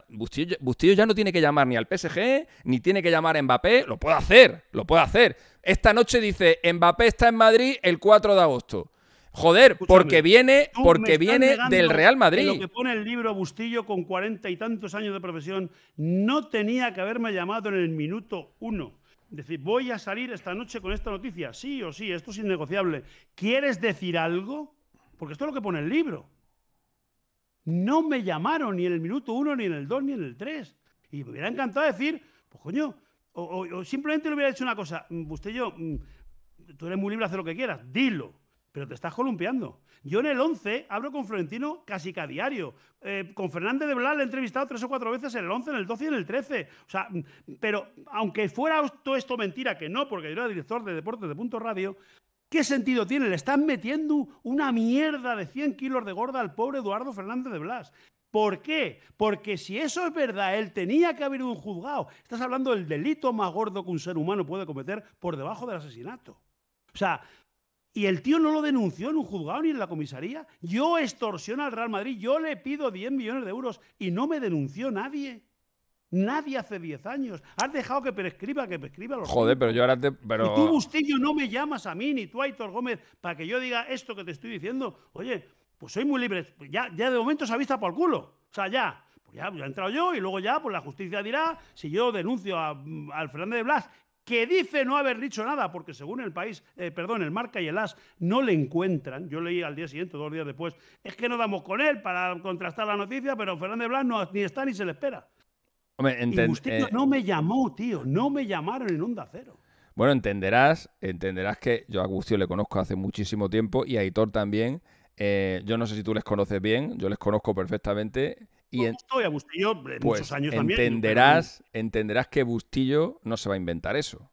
Bustillo, ya no tiene que llamar ni al PSG, ni tiene que llamar a Mbappé, lo puede hacer, lo puede hacer. Esta noche dice, Mbappé está en Madrid el 4 de agosto. Joder, porque viene, porque viene del Real Madrid. lo que pone el libro Bustillo con cuarenta y tantos años de profesión no tenía que haberme llamado en el minuto uno. Decir, voy a salir esta noche con esta noticia, sí o sí, esto es innegociable. ¿Quieres decir algo? Porque esto es lo que pone el libro. No me llamaron ni en el minuto uno, ni en el dos, ni en el tres. Y me hubiera encantado decir, pues coño, o, simplemente le hubiera dicho una cosa, mm, usted yo, mm, tú eres muy libre de hacer lo que quieras, dilo, pero te estás columpiando. Yo en el 11 hablo con Florentino casi cada diario. Eh, con Fernández de Blas le he entrevistado tres o cuatro veces en el 11, en el 12 y en el 13. O sea, mm, pero aunque fuera todo esto mentira, que no, porque yo era director de Deportes de Punto Radio, ¿Qué sentido tiene? Le están metiendo una mierda de 100 kilos de gorda al pobre Eduardo Fernández de Blas. ¿Por qué? Porque si eso es verdad, él tenía que haber un juzgado. Estás hablando del delito más gordo que un ser humano puede cometer por debajo del asesinato. O sea, y el tío no lo denunció en un juzgado ni en la comisaría. Yo extorsiono al Real Madrid, yo le pido 10 millones de euros y no me denunció nadie. Nadie hace 10 años. Has dejado que prescriba, que prescriba los. Joder, pero yo ahora te. Pero... Y tú, Bustillo, no me llamas a mí, ni tú, Aitor Gómez, para que yo diga esto que te estoy diciendo. Oye, pues soy muy libre. Pues ya, ya de momento se ha visto por el culo. O sea, ya. Pues ya, ya he entrado yo y luego ya, pues la justicia dirá si yo denuncio mm, al Fernández de Blas, que dice no haber dicho nada, porque según el país, eh, perdón, el Marca y el As no le encuentran. Yo leí al día siguiente, dos días después, es que no damos con él para contrastar la noticia, pero Fernández de Blas no, ni está ni se le espera y Bustillo eh, no me llamó, tío. No me llamaron en Onda Cero. Bueno, entenderás, entenderás que yo a Bustillo le conozco hace muchísimo tiempo y a Aitor también. Eh, yo no sé si tú les conoces bien, yo les conozco perfectamente. Y estoy a Bustillo pues, muchos años entenderás, Entenderás que Bustillo no se va a inventar eso.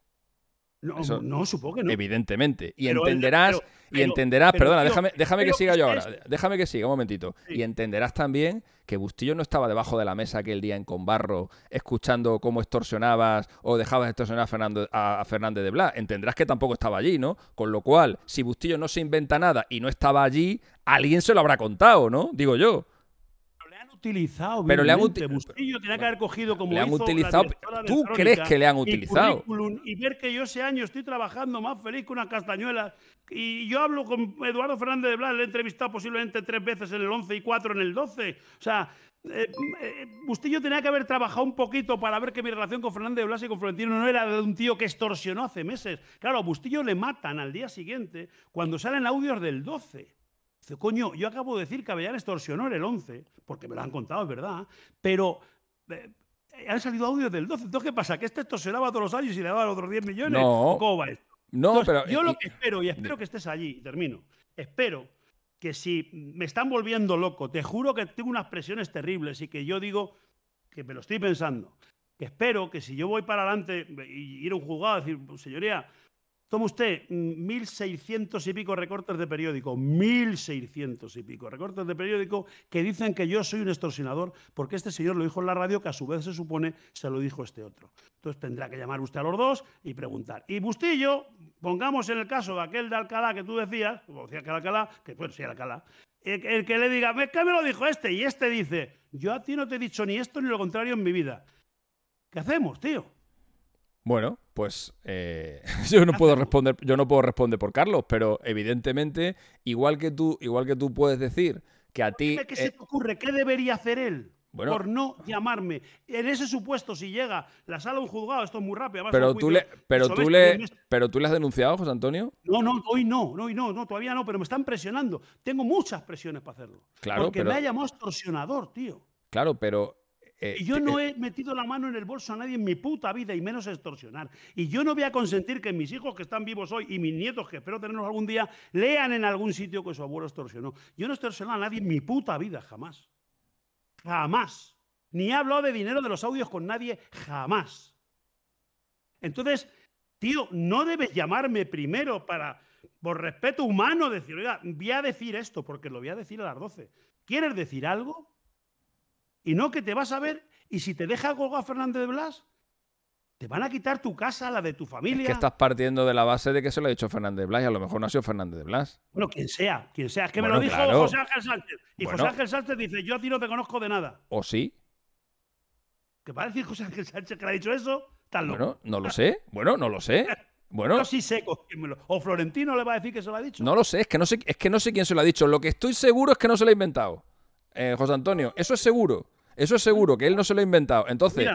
No, supongo que no. Evidentemente. Y entenderás, y entenderás, perdona, déjame, déjame que siga yo ahora. Déjame que siga, un momentito. Y entenderás también que Bustillo no estaba debajo de la mesa aquel día en Conbarro, escuchando cómo extorsionabas o dejabas extorsionar a, Fernando, a, a Fernández de Blas. Entenderás que tampoco estaba allí, ¿no? Con lo cual, si Bustillo no se inventa nada y no estaba allí, alguien se lo habrá contado, ¿no? Digo yo utilizado. Pero le han utilizado. tenía que haber cogido como. Le han hizo utilizado. ¿Tú crees que le han utilizado? Y, ver que yo ese año estoy trabajando más feliz con una castañuela. Y yo hablo con Eduardo Fernández de Blas, le he entrevistado posiblemente tres veces en el 11 y cuatro en el 12. O sea, eh, eh, Bustillo tenía que haber trabajado un poquito para ver que mi relación con Fernández de Blas y con Florentino no era de un tío que extorsionó hace meses. Claro, a Bustillo le matan al día siguiente cuando salen audios del 12. Dice, coño, yo acabo de decir que Avellán extorsionó el 11, porque me lo han contado, es verdad, pero eh, han salido audios del 12. Entonces, ¿qué pasa? ¿Que este extorsionaba todos los años y le daban otros 10 millones? ¿Cómo va esto? No, pero... Yo eh, lo que espero, y espero que estés allí, termino, espero que si me están volviendo loco, te juro que tengo unas presiones terribles y que yo digo que me lo estoy pensando, que espero que si yo voy para adelante y ir a un juzgado, decir, señoría, Toma usted 1.600 mm, y pico recortes de periódico, 1.600 y pico recortes de periódico que dicen que yo soy un extorsionador porque este señor lo dijo en la radio que a su vez se supone se lo dijo este otro. Entonces tendrá que llamar usted a los dos y preguntar. Y Bustillo, pongamos en el caso de aquel de Alcalá que tú decías, como decía que Alcalá, que bueno, sí, Alcalá, eh, el, que le diga, ¿qué me lo dijo este y este dice, yo a ti no te he dicho ni esto ni lo contrario en mi vida. ¿Qué hacemos, tío? Bueno, pues eh, (laughs) yo no puedo responder, yo no puedo responder por Carlos, pero evidentemente, igual que tú, igual que tú puedes decir que a pues ti. ¿Qué eh se te ocurre? ¿Qué debería hacer él? por no llamarme. En ese supuesto, si llega la sala a un juzgado, esto es muy rápido. pero, tú le, pero, tú le, pero tú le has denunciado, José Antonio. No, no, hoy no, hoy no, no, todavía no, pero me están presionando. Tengo muchas presiones para hacerlo. Claro, porque me ha llamado extorsionador, tío. Claro, pero eh, yo no eh, he metido la mano en el bolso a nadie en mi puta vida y menos extorsionar. Y yo no voy a consentir que mis hijos que están vivos hoy y mis nietos que espero tenerlos algún día lean en algún sitio que su abuelo extorsionó. Yo no extorsiono a nadie en mi puta vida, jamás. Jamás. Ni he hablado de dinero de los audios con nadie, jamás. Entonces, tío, no debes llamarme primero para, por respeto humano, decir, oiga, voy a decir esto porque lo voy a decir a las 12. ¿Quieres decir algo? Y no que te vas a ver y si te deja a Fernández de Blas, te van a quitar tu casa, la de tu familia. Es que estás partiendo de la base de que se lo ha dicho Fernández de Blas y a lo mejor no ha sido Fernández de Blas. Bueno, quien sea, quien sea. Es que me lo dijo José Ángel Sánchez. Y José Ángel Sánchez dice, yo a ti no te conozco de nada. ¿O sí? ¿Qué va a decir José Ángel Sánchez que le ha dicho eso? Tan loco. Bueno, no lo sé. Bueno, no lo sé. Bueno, yo sí sé o Florentino le va a decir que se lo ha dicho. No lo sé, es que no sé, es que no sé quién se lo ha dicho. Lo que estoy seguro es que no se lo ha inventado. Eh, José Antonio. Eso es seguro. Eso es seguro, que él no se lo ha inventado. Entonces.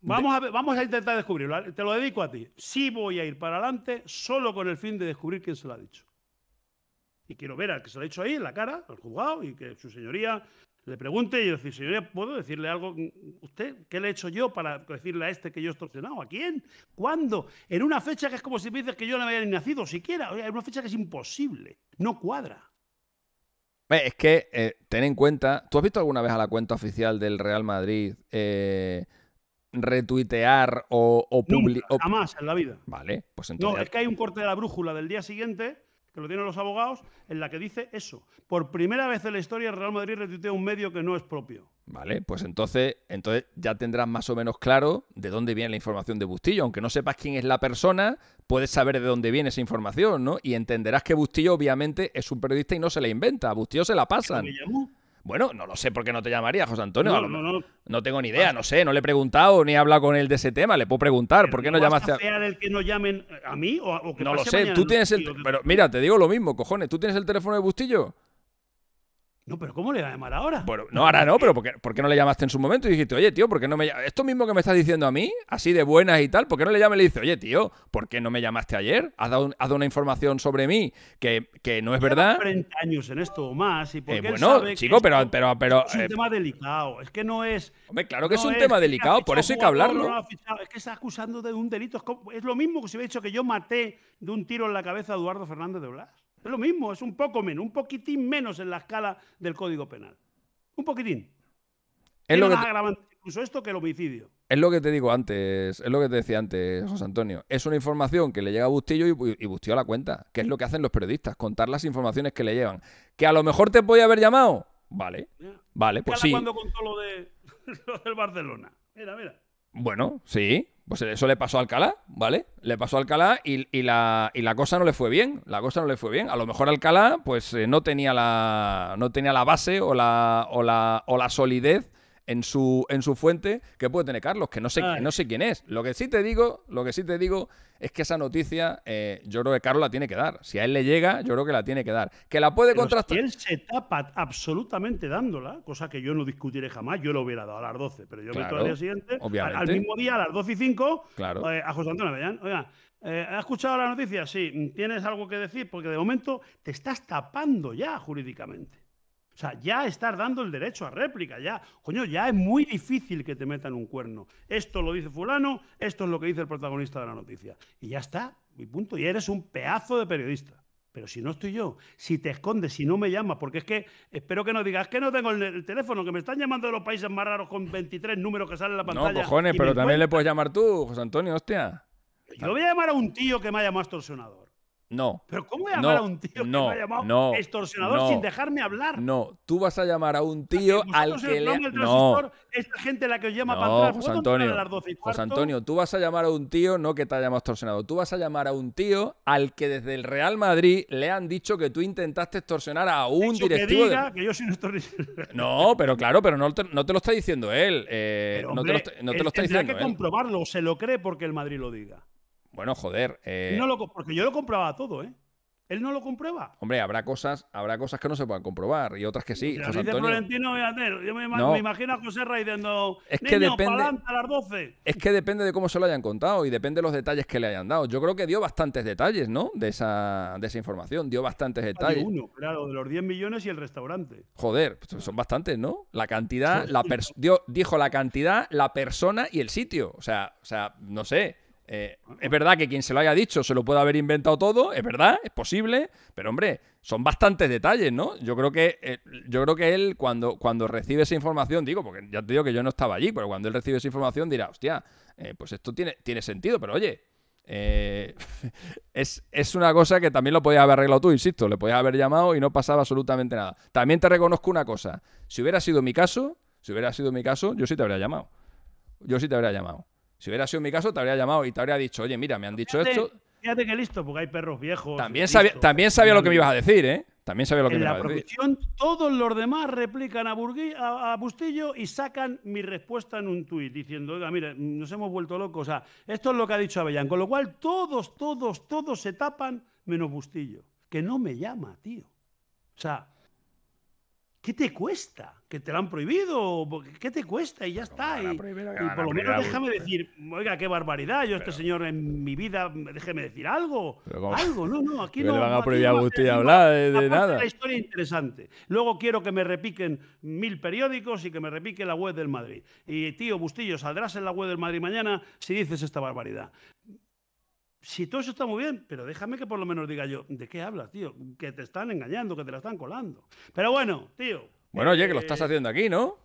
vamos, a vamos a intentar descubrirlo. Te lo dedico a ti. Sí voy a ir para adelante solo con el fin de descubrir quién se lo ha dicho. Y quiero ver al que se lo ha dicho ahí, en la cara, al juzgado, y que su señoría le pregunte y decir, señoría, ¿puedo decirle algo? ¿Usted qué le he hecho yo para decirle a este que yo he extorsionado? ¿A quién? ¿Cuándo? En una fecha que es como si me dices que yo no había nacido siquiera. en una fecha que es imposible. No cuadra. Es que eh, ten en cuenta, ¿tú has visto alguna vez a la cuenta oficial del Real Madrid eh, retuitear o, o publicar? Jamás en la vida. Vale, pues entonces. No, es que hay un corte de la brújula del día siguiente que lo tienen los abogados, en la que dice eso. Por primera vez en la historia, el Real Madrid retuitea un medio que no es propio. Vale, pues entonces, entonces ya tendrás más o menos claro de dónde viene la información de Bustillo. Aunque no sepas quién es la persona, puedes saber de dónde viene esa información, ¿no? Y entenderás que Bustillo, obviamente, es un periodista y no se la inventa. A Bustillo se la pasan. Bueno, no lo sé por qué no te llamaría, José Antonio. No, no, no. no tengo ni ah. idea, no sé, no le he preguntado ni he hablado con él de ese tema. Le puedo preguntar, ¿por qué no llamaste a.? el que no llamen a mí o, o No lo sé, tú tienes el. Pero mira, te digo lo mismo, cojones, ¿tú tienes el teléfono de Bustillo? No, pero ¿cómo le va a llamar ahora? Bueno, no, ahora no, pero ¿por qué, ¿por qué, no le llamaste en su momento? Y dijiste, oye, tío, ¿por qué no me Esto mismo que me estás diciendo a mí, así de buenas y tal, ¿por qué no le llamas y le dices, oye, tío, ¿por qué no me llamaste ayer? Has dado, dado una información sobre mí que, no es verdad. 30 años en esto o más. Y ¿por eh, bueno, chico, pero, pero, pero, Es un eh, tema delicado, es que no es. Hombre, claro que es un tema delicado, por eso hay que hablarlo. es que está acusando de un delito. Es, es lo mismo que si hubiera dicho que yo maté de un tiro en la cabeza a Eduardo Fernández de Blas. Es lo mismo, es un poco menos, un poquitín menos en la escala del Código Penal. Un poquitín. Es lo que incluso esto que el homicidio. Es lo que te digo antes, es lo que te decía antes, José Antonio. Es una información que le llega a Bustillo y, Bustillo la cuenta, que es lo que hacen los periodistas, contar las informaciones que le llevan. Que a lo mejor te podía haber llamado. Vale, vale, pues sí. cuando contó lo, de, (laughs) lo del Barcelona? Mira, mira. Bueno, sí, pues eso le pasó a Alcalá, ¿vale? Le pasó a Alcalá y, la, y, cosa no le fue bien. La cosa no le fue bien. A lo mejor Alcalá, pues eh, no tenía la. no tenía la base o la, o la, o la solidez en su, en su fuente que puede tener Carlos, que no sé, ah. no sé quién es. Lo que sí te digo, lo que sí te digo es que esa noticia, eh, yo creo que Carlos la tiene que dar. Si a él le llega, yo creo que la tiene que dar. Que la puede contrastar. Si él se tapa absolutamente dándola, cosa que yo no discutiré jamás, yo lo hubiera dado a las 12, pero yo al día siguiente, Al, mismo día, a las 12 y 5, claro. Eh, a José Antonio oiga, eh, ¿has escuchado la noticia? Sí, ¿tienes algo que decir? Porque de momento te estás tapando ya jurídicamente. O sea, ya estás dando el derecho a réplica, ya. Coño, ya es muy difícil que te metan un cuerno. Esto lo dice fulano, esto es lo que dice el protagonista de la noticia. Y ya está, mi punto. Y eres un pedazo de periodista. Pero si no estoy yo, si te escondes, si no me llamas, porque es que espero que no digas que no tengo el, teléfono, que me están llamando de los países más raros con 23 números que salen en la pantalla. No, cojones, pero también le puedes llamar tú, José Antonio, hostia. Yo voy a llamar a un tío que me haya más torsionado. No. Pero ¿cómo llamar a un tío que me ha llamado extorsionador sin dejarme hablar? No, tú vas a llamar a un tío al que le no. Esta gente la que os llama para atrás. José Antonio, José Antonio, tú vas a llamar a un tío no que te haya llamado extorsionado, tú vas a llamar a un tío al que desde el Real Madrid le han dicho que tú intentaste extorsionar a un directivo No, pero claro, pero no te, lo está diciendo él, no te lo, está diciendo que comprobarlo, se lo cree porque el Madrid lo diga. Bueno, joder. Eh. porque yo lo comprobaba todo, ¿eh? Él no lo comprueba. Hombre, habrá cosas, habrá cosas que no se puedan comprobar y otras que sí. José Antonio... yo me, imagino a José Rey diciendo, es que depende, a las Es que depende de cómo se lo hayan contado y depende de los detalles que le hayan dado. Yo creo que dio bastantes detalles, ¿no? De esa, de esa información, dio bastantes detalles. Uno, claro, de los 10 millones y el restaurante. Joder, pues, pues son bastantes, ¿no? La cantidad, la persona... dijo la cantidad, la persona y el sitio. O sea, o sea, no sé. Eh, es verdad que quien se lo haya dicho se lo puede haber inventado todo, es verdad, es posible, pero hombre, son bastantes detalles, ¿no? Yo creo que, eh, yo creo que él cuando, cuando recibe esa información, digo, porque ya te digo que yo no estaba allí, pero cuando él recibe esa información dirá, hostia, eh, pues esto tiene, tiene sentido, pero oye, (laughs) es, es, una cosa que también lo podías haber arreglado tú, insisto, le podías haber llamado y no pasaba absolutamente nada. También te reconozco una cosa, si hubiera sido mi caso, si hubiera sido mi caso, yo sí te habría llamado. Yo sí te habría llamado. Si hubiera sido mi caso, te habría llamado y te habría dicho, oye, mira, me han dicho esto. Fíjate que listo, porque hay perros viejos. También sabía, también sabía lo que me ibas a decir, ¿eh? También sabía lo que me ibas a decir. la todos los demás replican a, a, Bustillo y sacan mi respuesta en un tuit diciendo, oiga, mire, nos hemos vuelto locos. O sea, esto es lo que ha dicho Avellán. Con lo cual, todos, todos, todos se tapan menos Bustillo. Que no me llama, tío. O sea, ¿qué te cuesta? ¿Que te lo han prohibido? ¿Qué te cuesta? Y ya está. Y, por lo menos déjame decir, oiga, qué barbaridad. Yo, este señor, en mi vida, déjeme decir algo. Algo, no, no, aquí no. le van a prohibir a Bustillo hablar de, de nada. La historia interesante. Luego quiero que me repiquen mil periódicos y que me repique la web del Madrid. Y tío Bustillo, saldrás en la web del Madrid mañana si dices esta barbaridad si todo eso está muy bien, pero déjame que por lo menos diga yo, ¿de qué hablas, tío? Que te están engañando, que te la están colando. Pero bueno, tío. Bueno, oye, que lo eh, estás haciendo aquí, ¿no?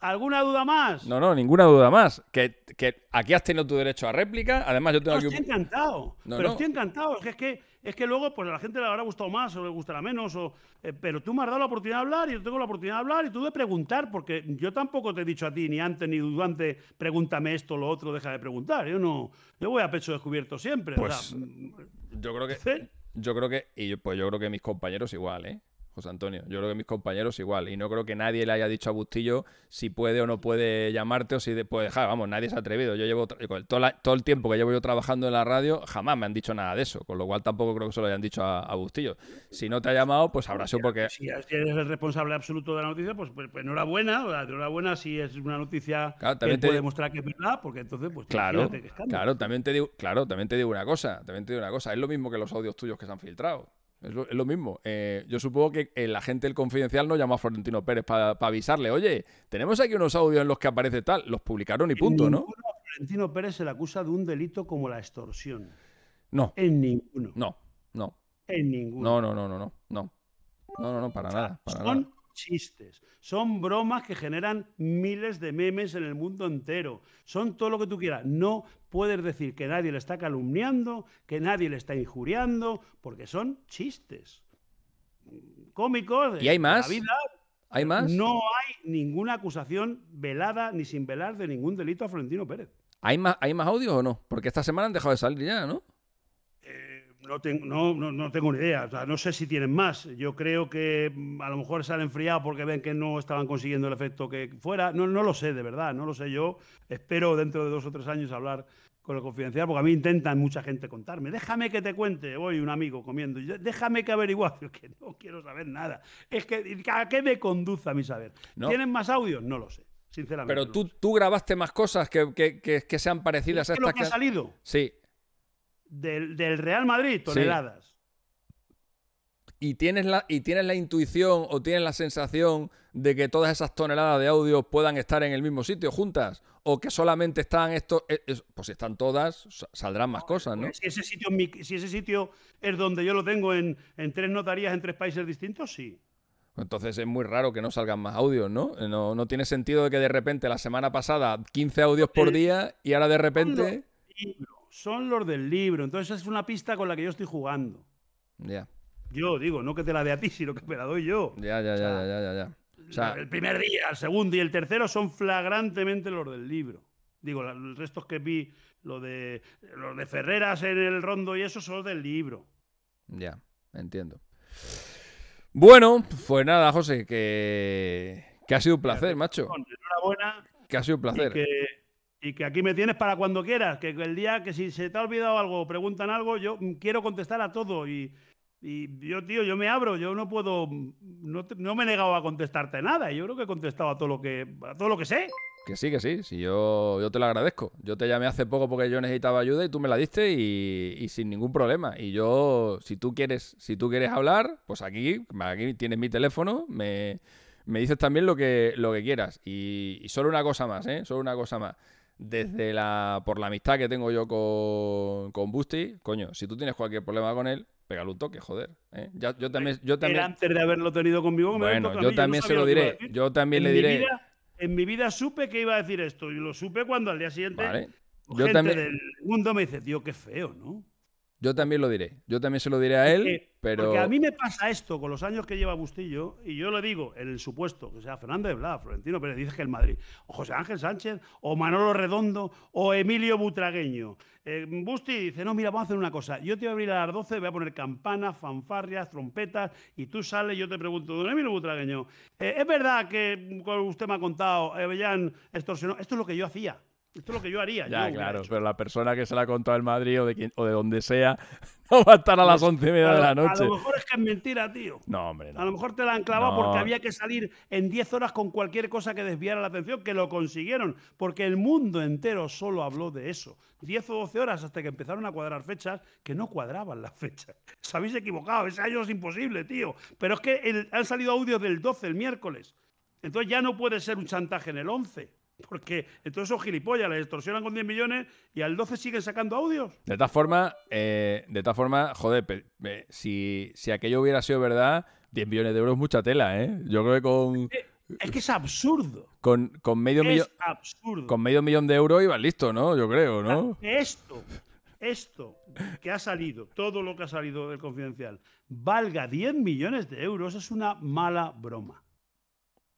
¿Alguna duda más? No, no, ninguna duda más. Que, aquí has tenido tu derecho a réplica. Además, yo tengo aquí un... Estoy encantado. pero estoy encantado. es que es que luego pues a la gente le habrá gustado más o le gustará menos, o, eh, pero tú me has dado la oportunidad de hablar y yo tengo la oportunidad de hablar y tú de preguntar, porque yo tampoco te he dicho a ti ni antes ni durante, pregúntame esto, lo otro, deja de preguntar. Yo no, yo voy a pecho descubierto siempre. Pues, yo creo que... Yo creo que, y pues yo creo que mis compañeros igual, ¿eh? Antonio. Yo creo que mis compañeros igual. Y no creo que nadie le haya dicho a Bustillo si puede o no puede llamarte o si puede dejar. Vamos, nadie se ha atrevido. Yo llevo todo, el tiempo que llevo yo trabajando en la radio, jamás me han dicho nada de eso. Con lo cual tampoco creo que se lo hayan dicho a, Bustillo. Si no te ha llamado, pues habrá sido porque. Si eres el responsable absoluto de la noticia, pues, pues, pues enhorabuena. O enhorabuena si es una noticia que puede demostrar que es verdad, porque entonces, pues. Claro, claro, también te digo, claro, también te digo una cosa. También te digo una cosa. Es lo mismo que los audios tuyos que se han filtrado. Es lo, mismo. Eh, yo supongo que el agente del confidencial no llama a Florentino Pérez para avisarle, oye, tenemos aquí unos audios en los que aparece tal, los publicaron y punto, ¿no? Florentino Pérez se le acusa de un delito como la extorsión. No. En ninguno. No, no. En ninguno. No, no, no, no, no. No, no, no, no para nada. Para nada chistes, son bromas que generan miles de memes en el mundo entero, son todo lo que tú quieras. No puedes decir que nadie le está calumniando, que nadie le está injuriando, porque son chistes cómicos de ¿Y hay más? la vida. ¿Hay más? No hay ninguna acusación velada ni sin velar de ningún delito a Florentino Pérez. ¿Hay más, ¿Hay más audios o no? Porque esta semana han dejado de salir ya, ¿no? No, tengo, no, tengo ni idea. no sé si tienen más. Yo creo que mm, a lo mejor se han enfriado porque ven que no estaban consiguiendo el efecto que fuera. No, no lo sé, de verdad. No lo sé yo. Espero dentro de dos o tres años hablar con el confidencial porque a mí intentan mucha gente contarme. Déjame que te cuente. Voy un amigo comiendo. Déjame que averiguación (laughs) que no quiero saber nada. Es que ¿a qué me conduce a mi saber? ¿Tienen más audios? No lo sé. Sinceramente. Pero tú, tú grabaste más cosas que, que, sean parecidas a estas. que ha salido? Sí del, Real Madrid, toneladas. Y tienes, la, y tienes la intuición o tienes la sensación de que todas esas toneladas de audio puedan estar en el mismo sitio juntas o que solamente están estos eh, pues si están todas saldrán más cosas no si ese sitio si ese sitio es donde yo lo tengo en, tres notarías en tres países distintos sí entonces es muy raro que no salgan más audios, ¿no? Eh, ¿no? No, tiene sentido de que de repente la semana pasada 15 audios por día y ahora de repente son los del libro. Entonces esa es una pista con la que yo estoy jugando. Ya. Yo digo, no que te la dé a ti, (laughs) sino que me la doy yo. Ya, ya, ya, ya, ya, ya. el primer día, el segundo y el tercero son flagrantemente los del libro. Digo, los restos que vi, lo de, los de Ferreras en el rondo y eso, son del libro. Ya, entiendo. Bueno, pues nada, José, que, que ha sido un placer, macho. Enhorabuena. Que ha sido un placer. Y que aquí me tienes para cuando quieras, que el día que si se te ha olvidado algo, o preguntan algo, yo mm, quiero contestar a todo. Y, yo, tío, yo me abro, yo no puedo, mm, no, me he negado a contestarte nada. Yo creo que he contestado a todo lo que, a todo lo que sé. Que sí, que sí, yo, yo te lo agradezco. Yo te llamé hace poco porque yo necesitaba ayuda y tú me la diste y, sin ningún problema. Y yo, si tú quieres, si tú quieres hablar, pues aquí, aquí tienes mi teléfono, me, dices también lo que, lo que quieras. Y, y solo una cosa más, ¿eh? Solo una cosa más desde la, por la amistad que tengo yo con, con Busti, coño, si tú tienes cualquier problema con él, pégalo un toque, joder. ¿eh? yo también, yo también... antes de haberlo tenido conmigo, me bueno, yo, también se lo diré. yo también le diré. en mi vida supe que iba a decir esto y lo supe cuando al día siguiente vale. yo gente del mundo me dice, tío, qué feo, ¿no? Yo también lo diré. Yo también se lo diré a él. Pero... Porque a mí me pasa esto con los años que lleva Bustillo, y yo le digo, en el supuesto, que sea Fernández Blas, Florentino Pérez, dices que el Madrid, o José Ángel Sánchez, o Manolo Redondo, o Emilio Butragueño. Eh, Busti dice, no, mira, vamos a hacer una cosa, yo te voy a abrir a las 12, voy a poner campanas, fanfarrias, trompetas, y tú sales y yo te pregunto, don Emilio Butragueño, eh, ¿es verdad que usted me ha contado, Avellán extorsionó? Esto es lo que yo hacía. Esto es lo que yo haría. Ya, claro, pero la persona que se la ha contado el Madrid o de, quien, o de donde sea (laughs) no va a estar a las once y media de la noche. A lo mejor es que es mentira, tío. No, hombre. No. A lo mejor te la han clavado porque había que salir en 10 horas con cualquier cosa que desviara la atención, que lo consiguieron, porque el mundo entero solo habló de eso. 10 o 12 horas hasta que empezaron a cuadrar fechas que no cuadraban las fechas. (laughs) Os habéis equivocado, ese año es imposible, tío. Pero es que han salido audios del 12, el miércoles. Entonces ya no puede ser un chantaje en el 11. Porque entonces son gilipollas, les extorsionan con 10 millones y al 12 siguen sacando audios. De tal forma, eh, de tal forma, joder, si, aquello hubiera sido verdad, 10 millones de euros es mucha tela, ¿eh? Yo creo que con. Eh, es que es absurdo. Con, medio es absurdo. Con medio millón de euros ibas listo, ¿no? Yo creo, ¿no? Esto, esto que ha salido, todo lo que ha salido del confidencial, valga 10 millones de euros, es una mala broma.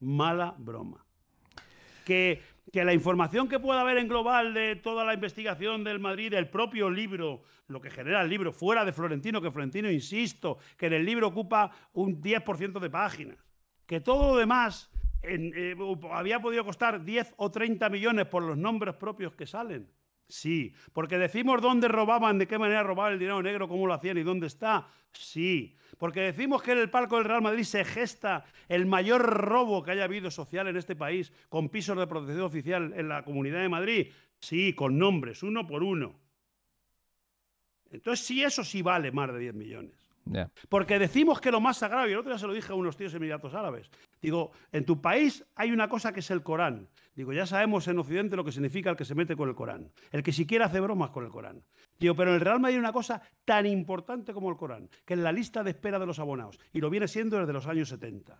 Mala broma. Que que la información que pueda haber en global de toda la investigación del Madrid, el propio libro, lo que genera el libro, fuera de Florentino, que Florentino, insisto, que en el libro ocupa un 10% de páginas, que todo lo demás eh, había podido costar 10 o 30 millones por los nombres propios que salen. Sí. Porque decimos dónde robaban, de qué manera robaban el dinero negro, cómo lo hacían y dónde está. Sí. Porque decimos que en el palco del Real Madrid se gesta el mayor robo que haya habido social en este país, con pisos de protección oficial en la Comunidad de Madrid. Sí, con nombres, uno por uno. Entonces sí, eso sí vale más de 10 millones. Porque decimos que lo más sagrado, y el otro día se lo dije a unos tíos emiratos árabes, Digo, en tu país hay una cosa que es el Corán. Digo, ya sabemos en Occidente lo que significa el que se mete con el Corán, el que siquiera hace bromas con el Corán. Digo, pero en el Real Madrid hay una cosa tan importante como el Corán, que es la lista de espera de los abonados, y lo viene siendo desde los años 70.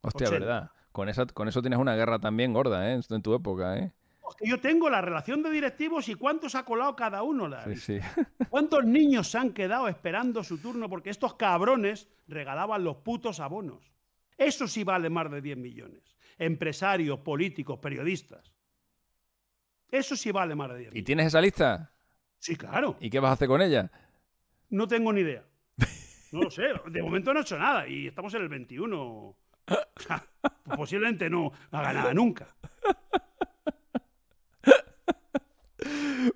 Hostia, ¿verdad? Con, esa, con eso tienes una guerra también gorda, ¿eh? En tu época, ¿eh? Pues yo tengo la relación de directivos y cuántos ha colado cada uno. La sí, sí. (laughs) ¿Cuántos niños se han quedado esperando su turno porque estos cabrones regalaban los putos abonos? Eso sí vale más de 10 millones. Empresarios, políticos, periodistas. Eso sí vale más de 10 millones. ¿Y tienes esa lista? Sí, claro. ¿Y qué vas a hacer con ella? No tengo ni idea. No lo sé. De momento no he hecho nada y estamos en el 21. (laughs) posiblemente no haga nada nunca.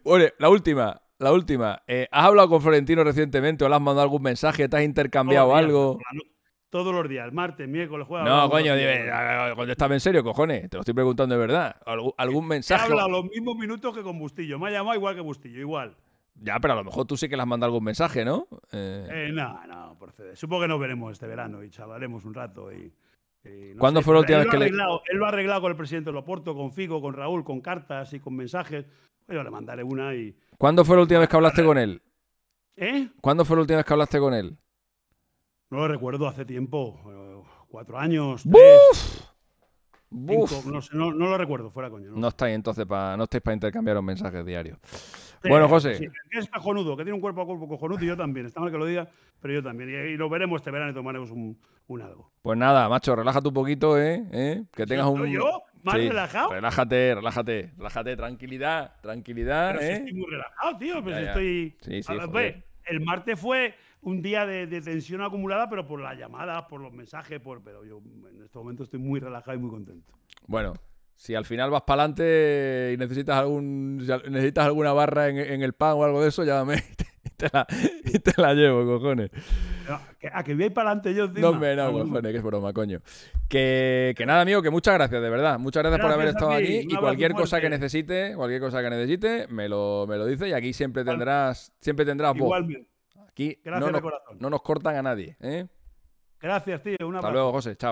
Bueno, la última, la última. Eh, ¿Has hablado con Florentino recientemente o le has mandado algún mensaje? ¿Te has intercambiado algo? todos los días, martes, miércoles, jueves. No, coño, contéstame en serio, cojones. Te lo estoy preguntando de verdad. ¿Algún, mensaje? Habla los mismos minutos que con Bustillo. Me ha llamado igual que Bustillo, igual. Ya, pero a lo mejor tú sí que las mandado algún mensaje, ¿no? Eh. eh... no, no, procede. Supongo que nos veremos este verano y charlaremos un rato. Y, ¿Cuándo fue la última vez que le.? Él lo ha arreglado con el presidente de Loporto, con Figo, con Raúl, con cartas y con mensajes. Pues yo le mandaré una y. ¿Cuándo fue la última vez que hablaste con él? ¿Eh? ¿Cuándo fue la última vez que hablaste con él? No lo recuerdo hace tiempo, eh, cuatro años, tres, Buf. no, no, lo recuerdo, fuera coño. No, no estáis entonces para no estáis para intercambiar un mensaje diario. bueno, José. Sí, es cojonudo, que tiene un cuerpo a cuerpo cojonudo y yo también. Está mal que lo diga, pero yo también. Y, lo veremos este verano y tomaremos un, un, algo. Pues nada, macho, relájate un poquito, ¿eh? ¿Eh? Que tengas un. yo? ¿Más relajado? Relájate, relájate, relájate, tranquilidad, tranquilidad. ¿eh? estoy muy relajado, tío. Pues estoy. Sí, sí. el martes fue un día de, tensión acumulada, pero por las llamadas, por los mensajes, por, pero yo en este momento estoy muy relajado y muy contento. Bueno, si al final vas para adelante y necesitas algún necesitas alguna barra en, el pan o algo de eso, llámame (laughs) y te, la, llevo, cojones. A ah, ah, que voy para adelante yo. Encima? No, no, ah, cojones, que es broma, coño. Que, nada, amigo, que muchas gracias, de verdad. Muchas gracias, por haber estado aquí y cualquier cosa que necesite, cualquier cosa que necesite, me lo, me lo dices y aquí siempre tendrás, siempre tendrás Aquí Gracias no nos, de corazón. No nos cortan a nadie. ¿eh? Gracias, tío. Un abrazo Hasta luego, José. Chao.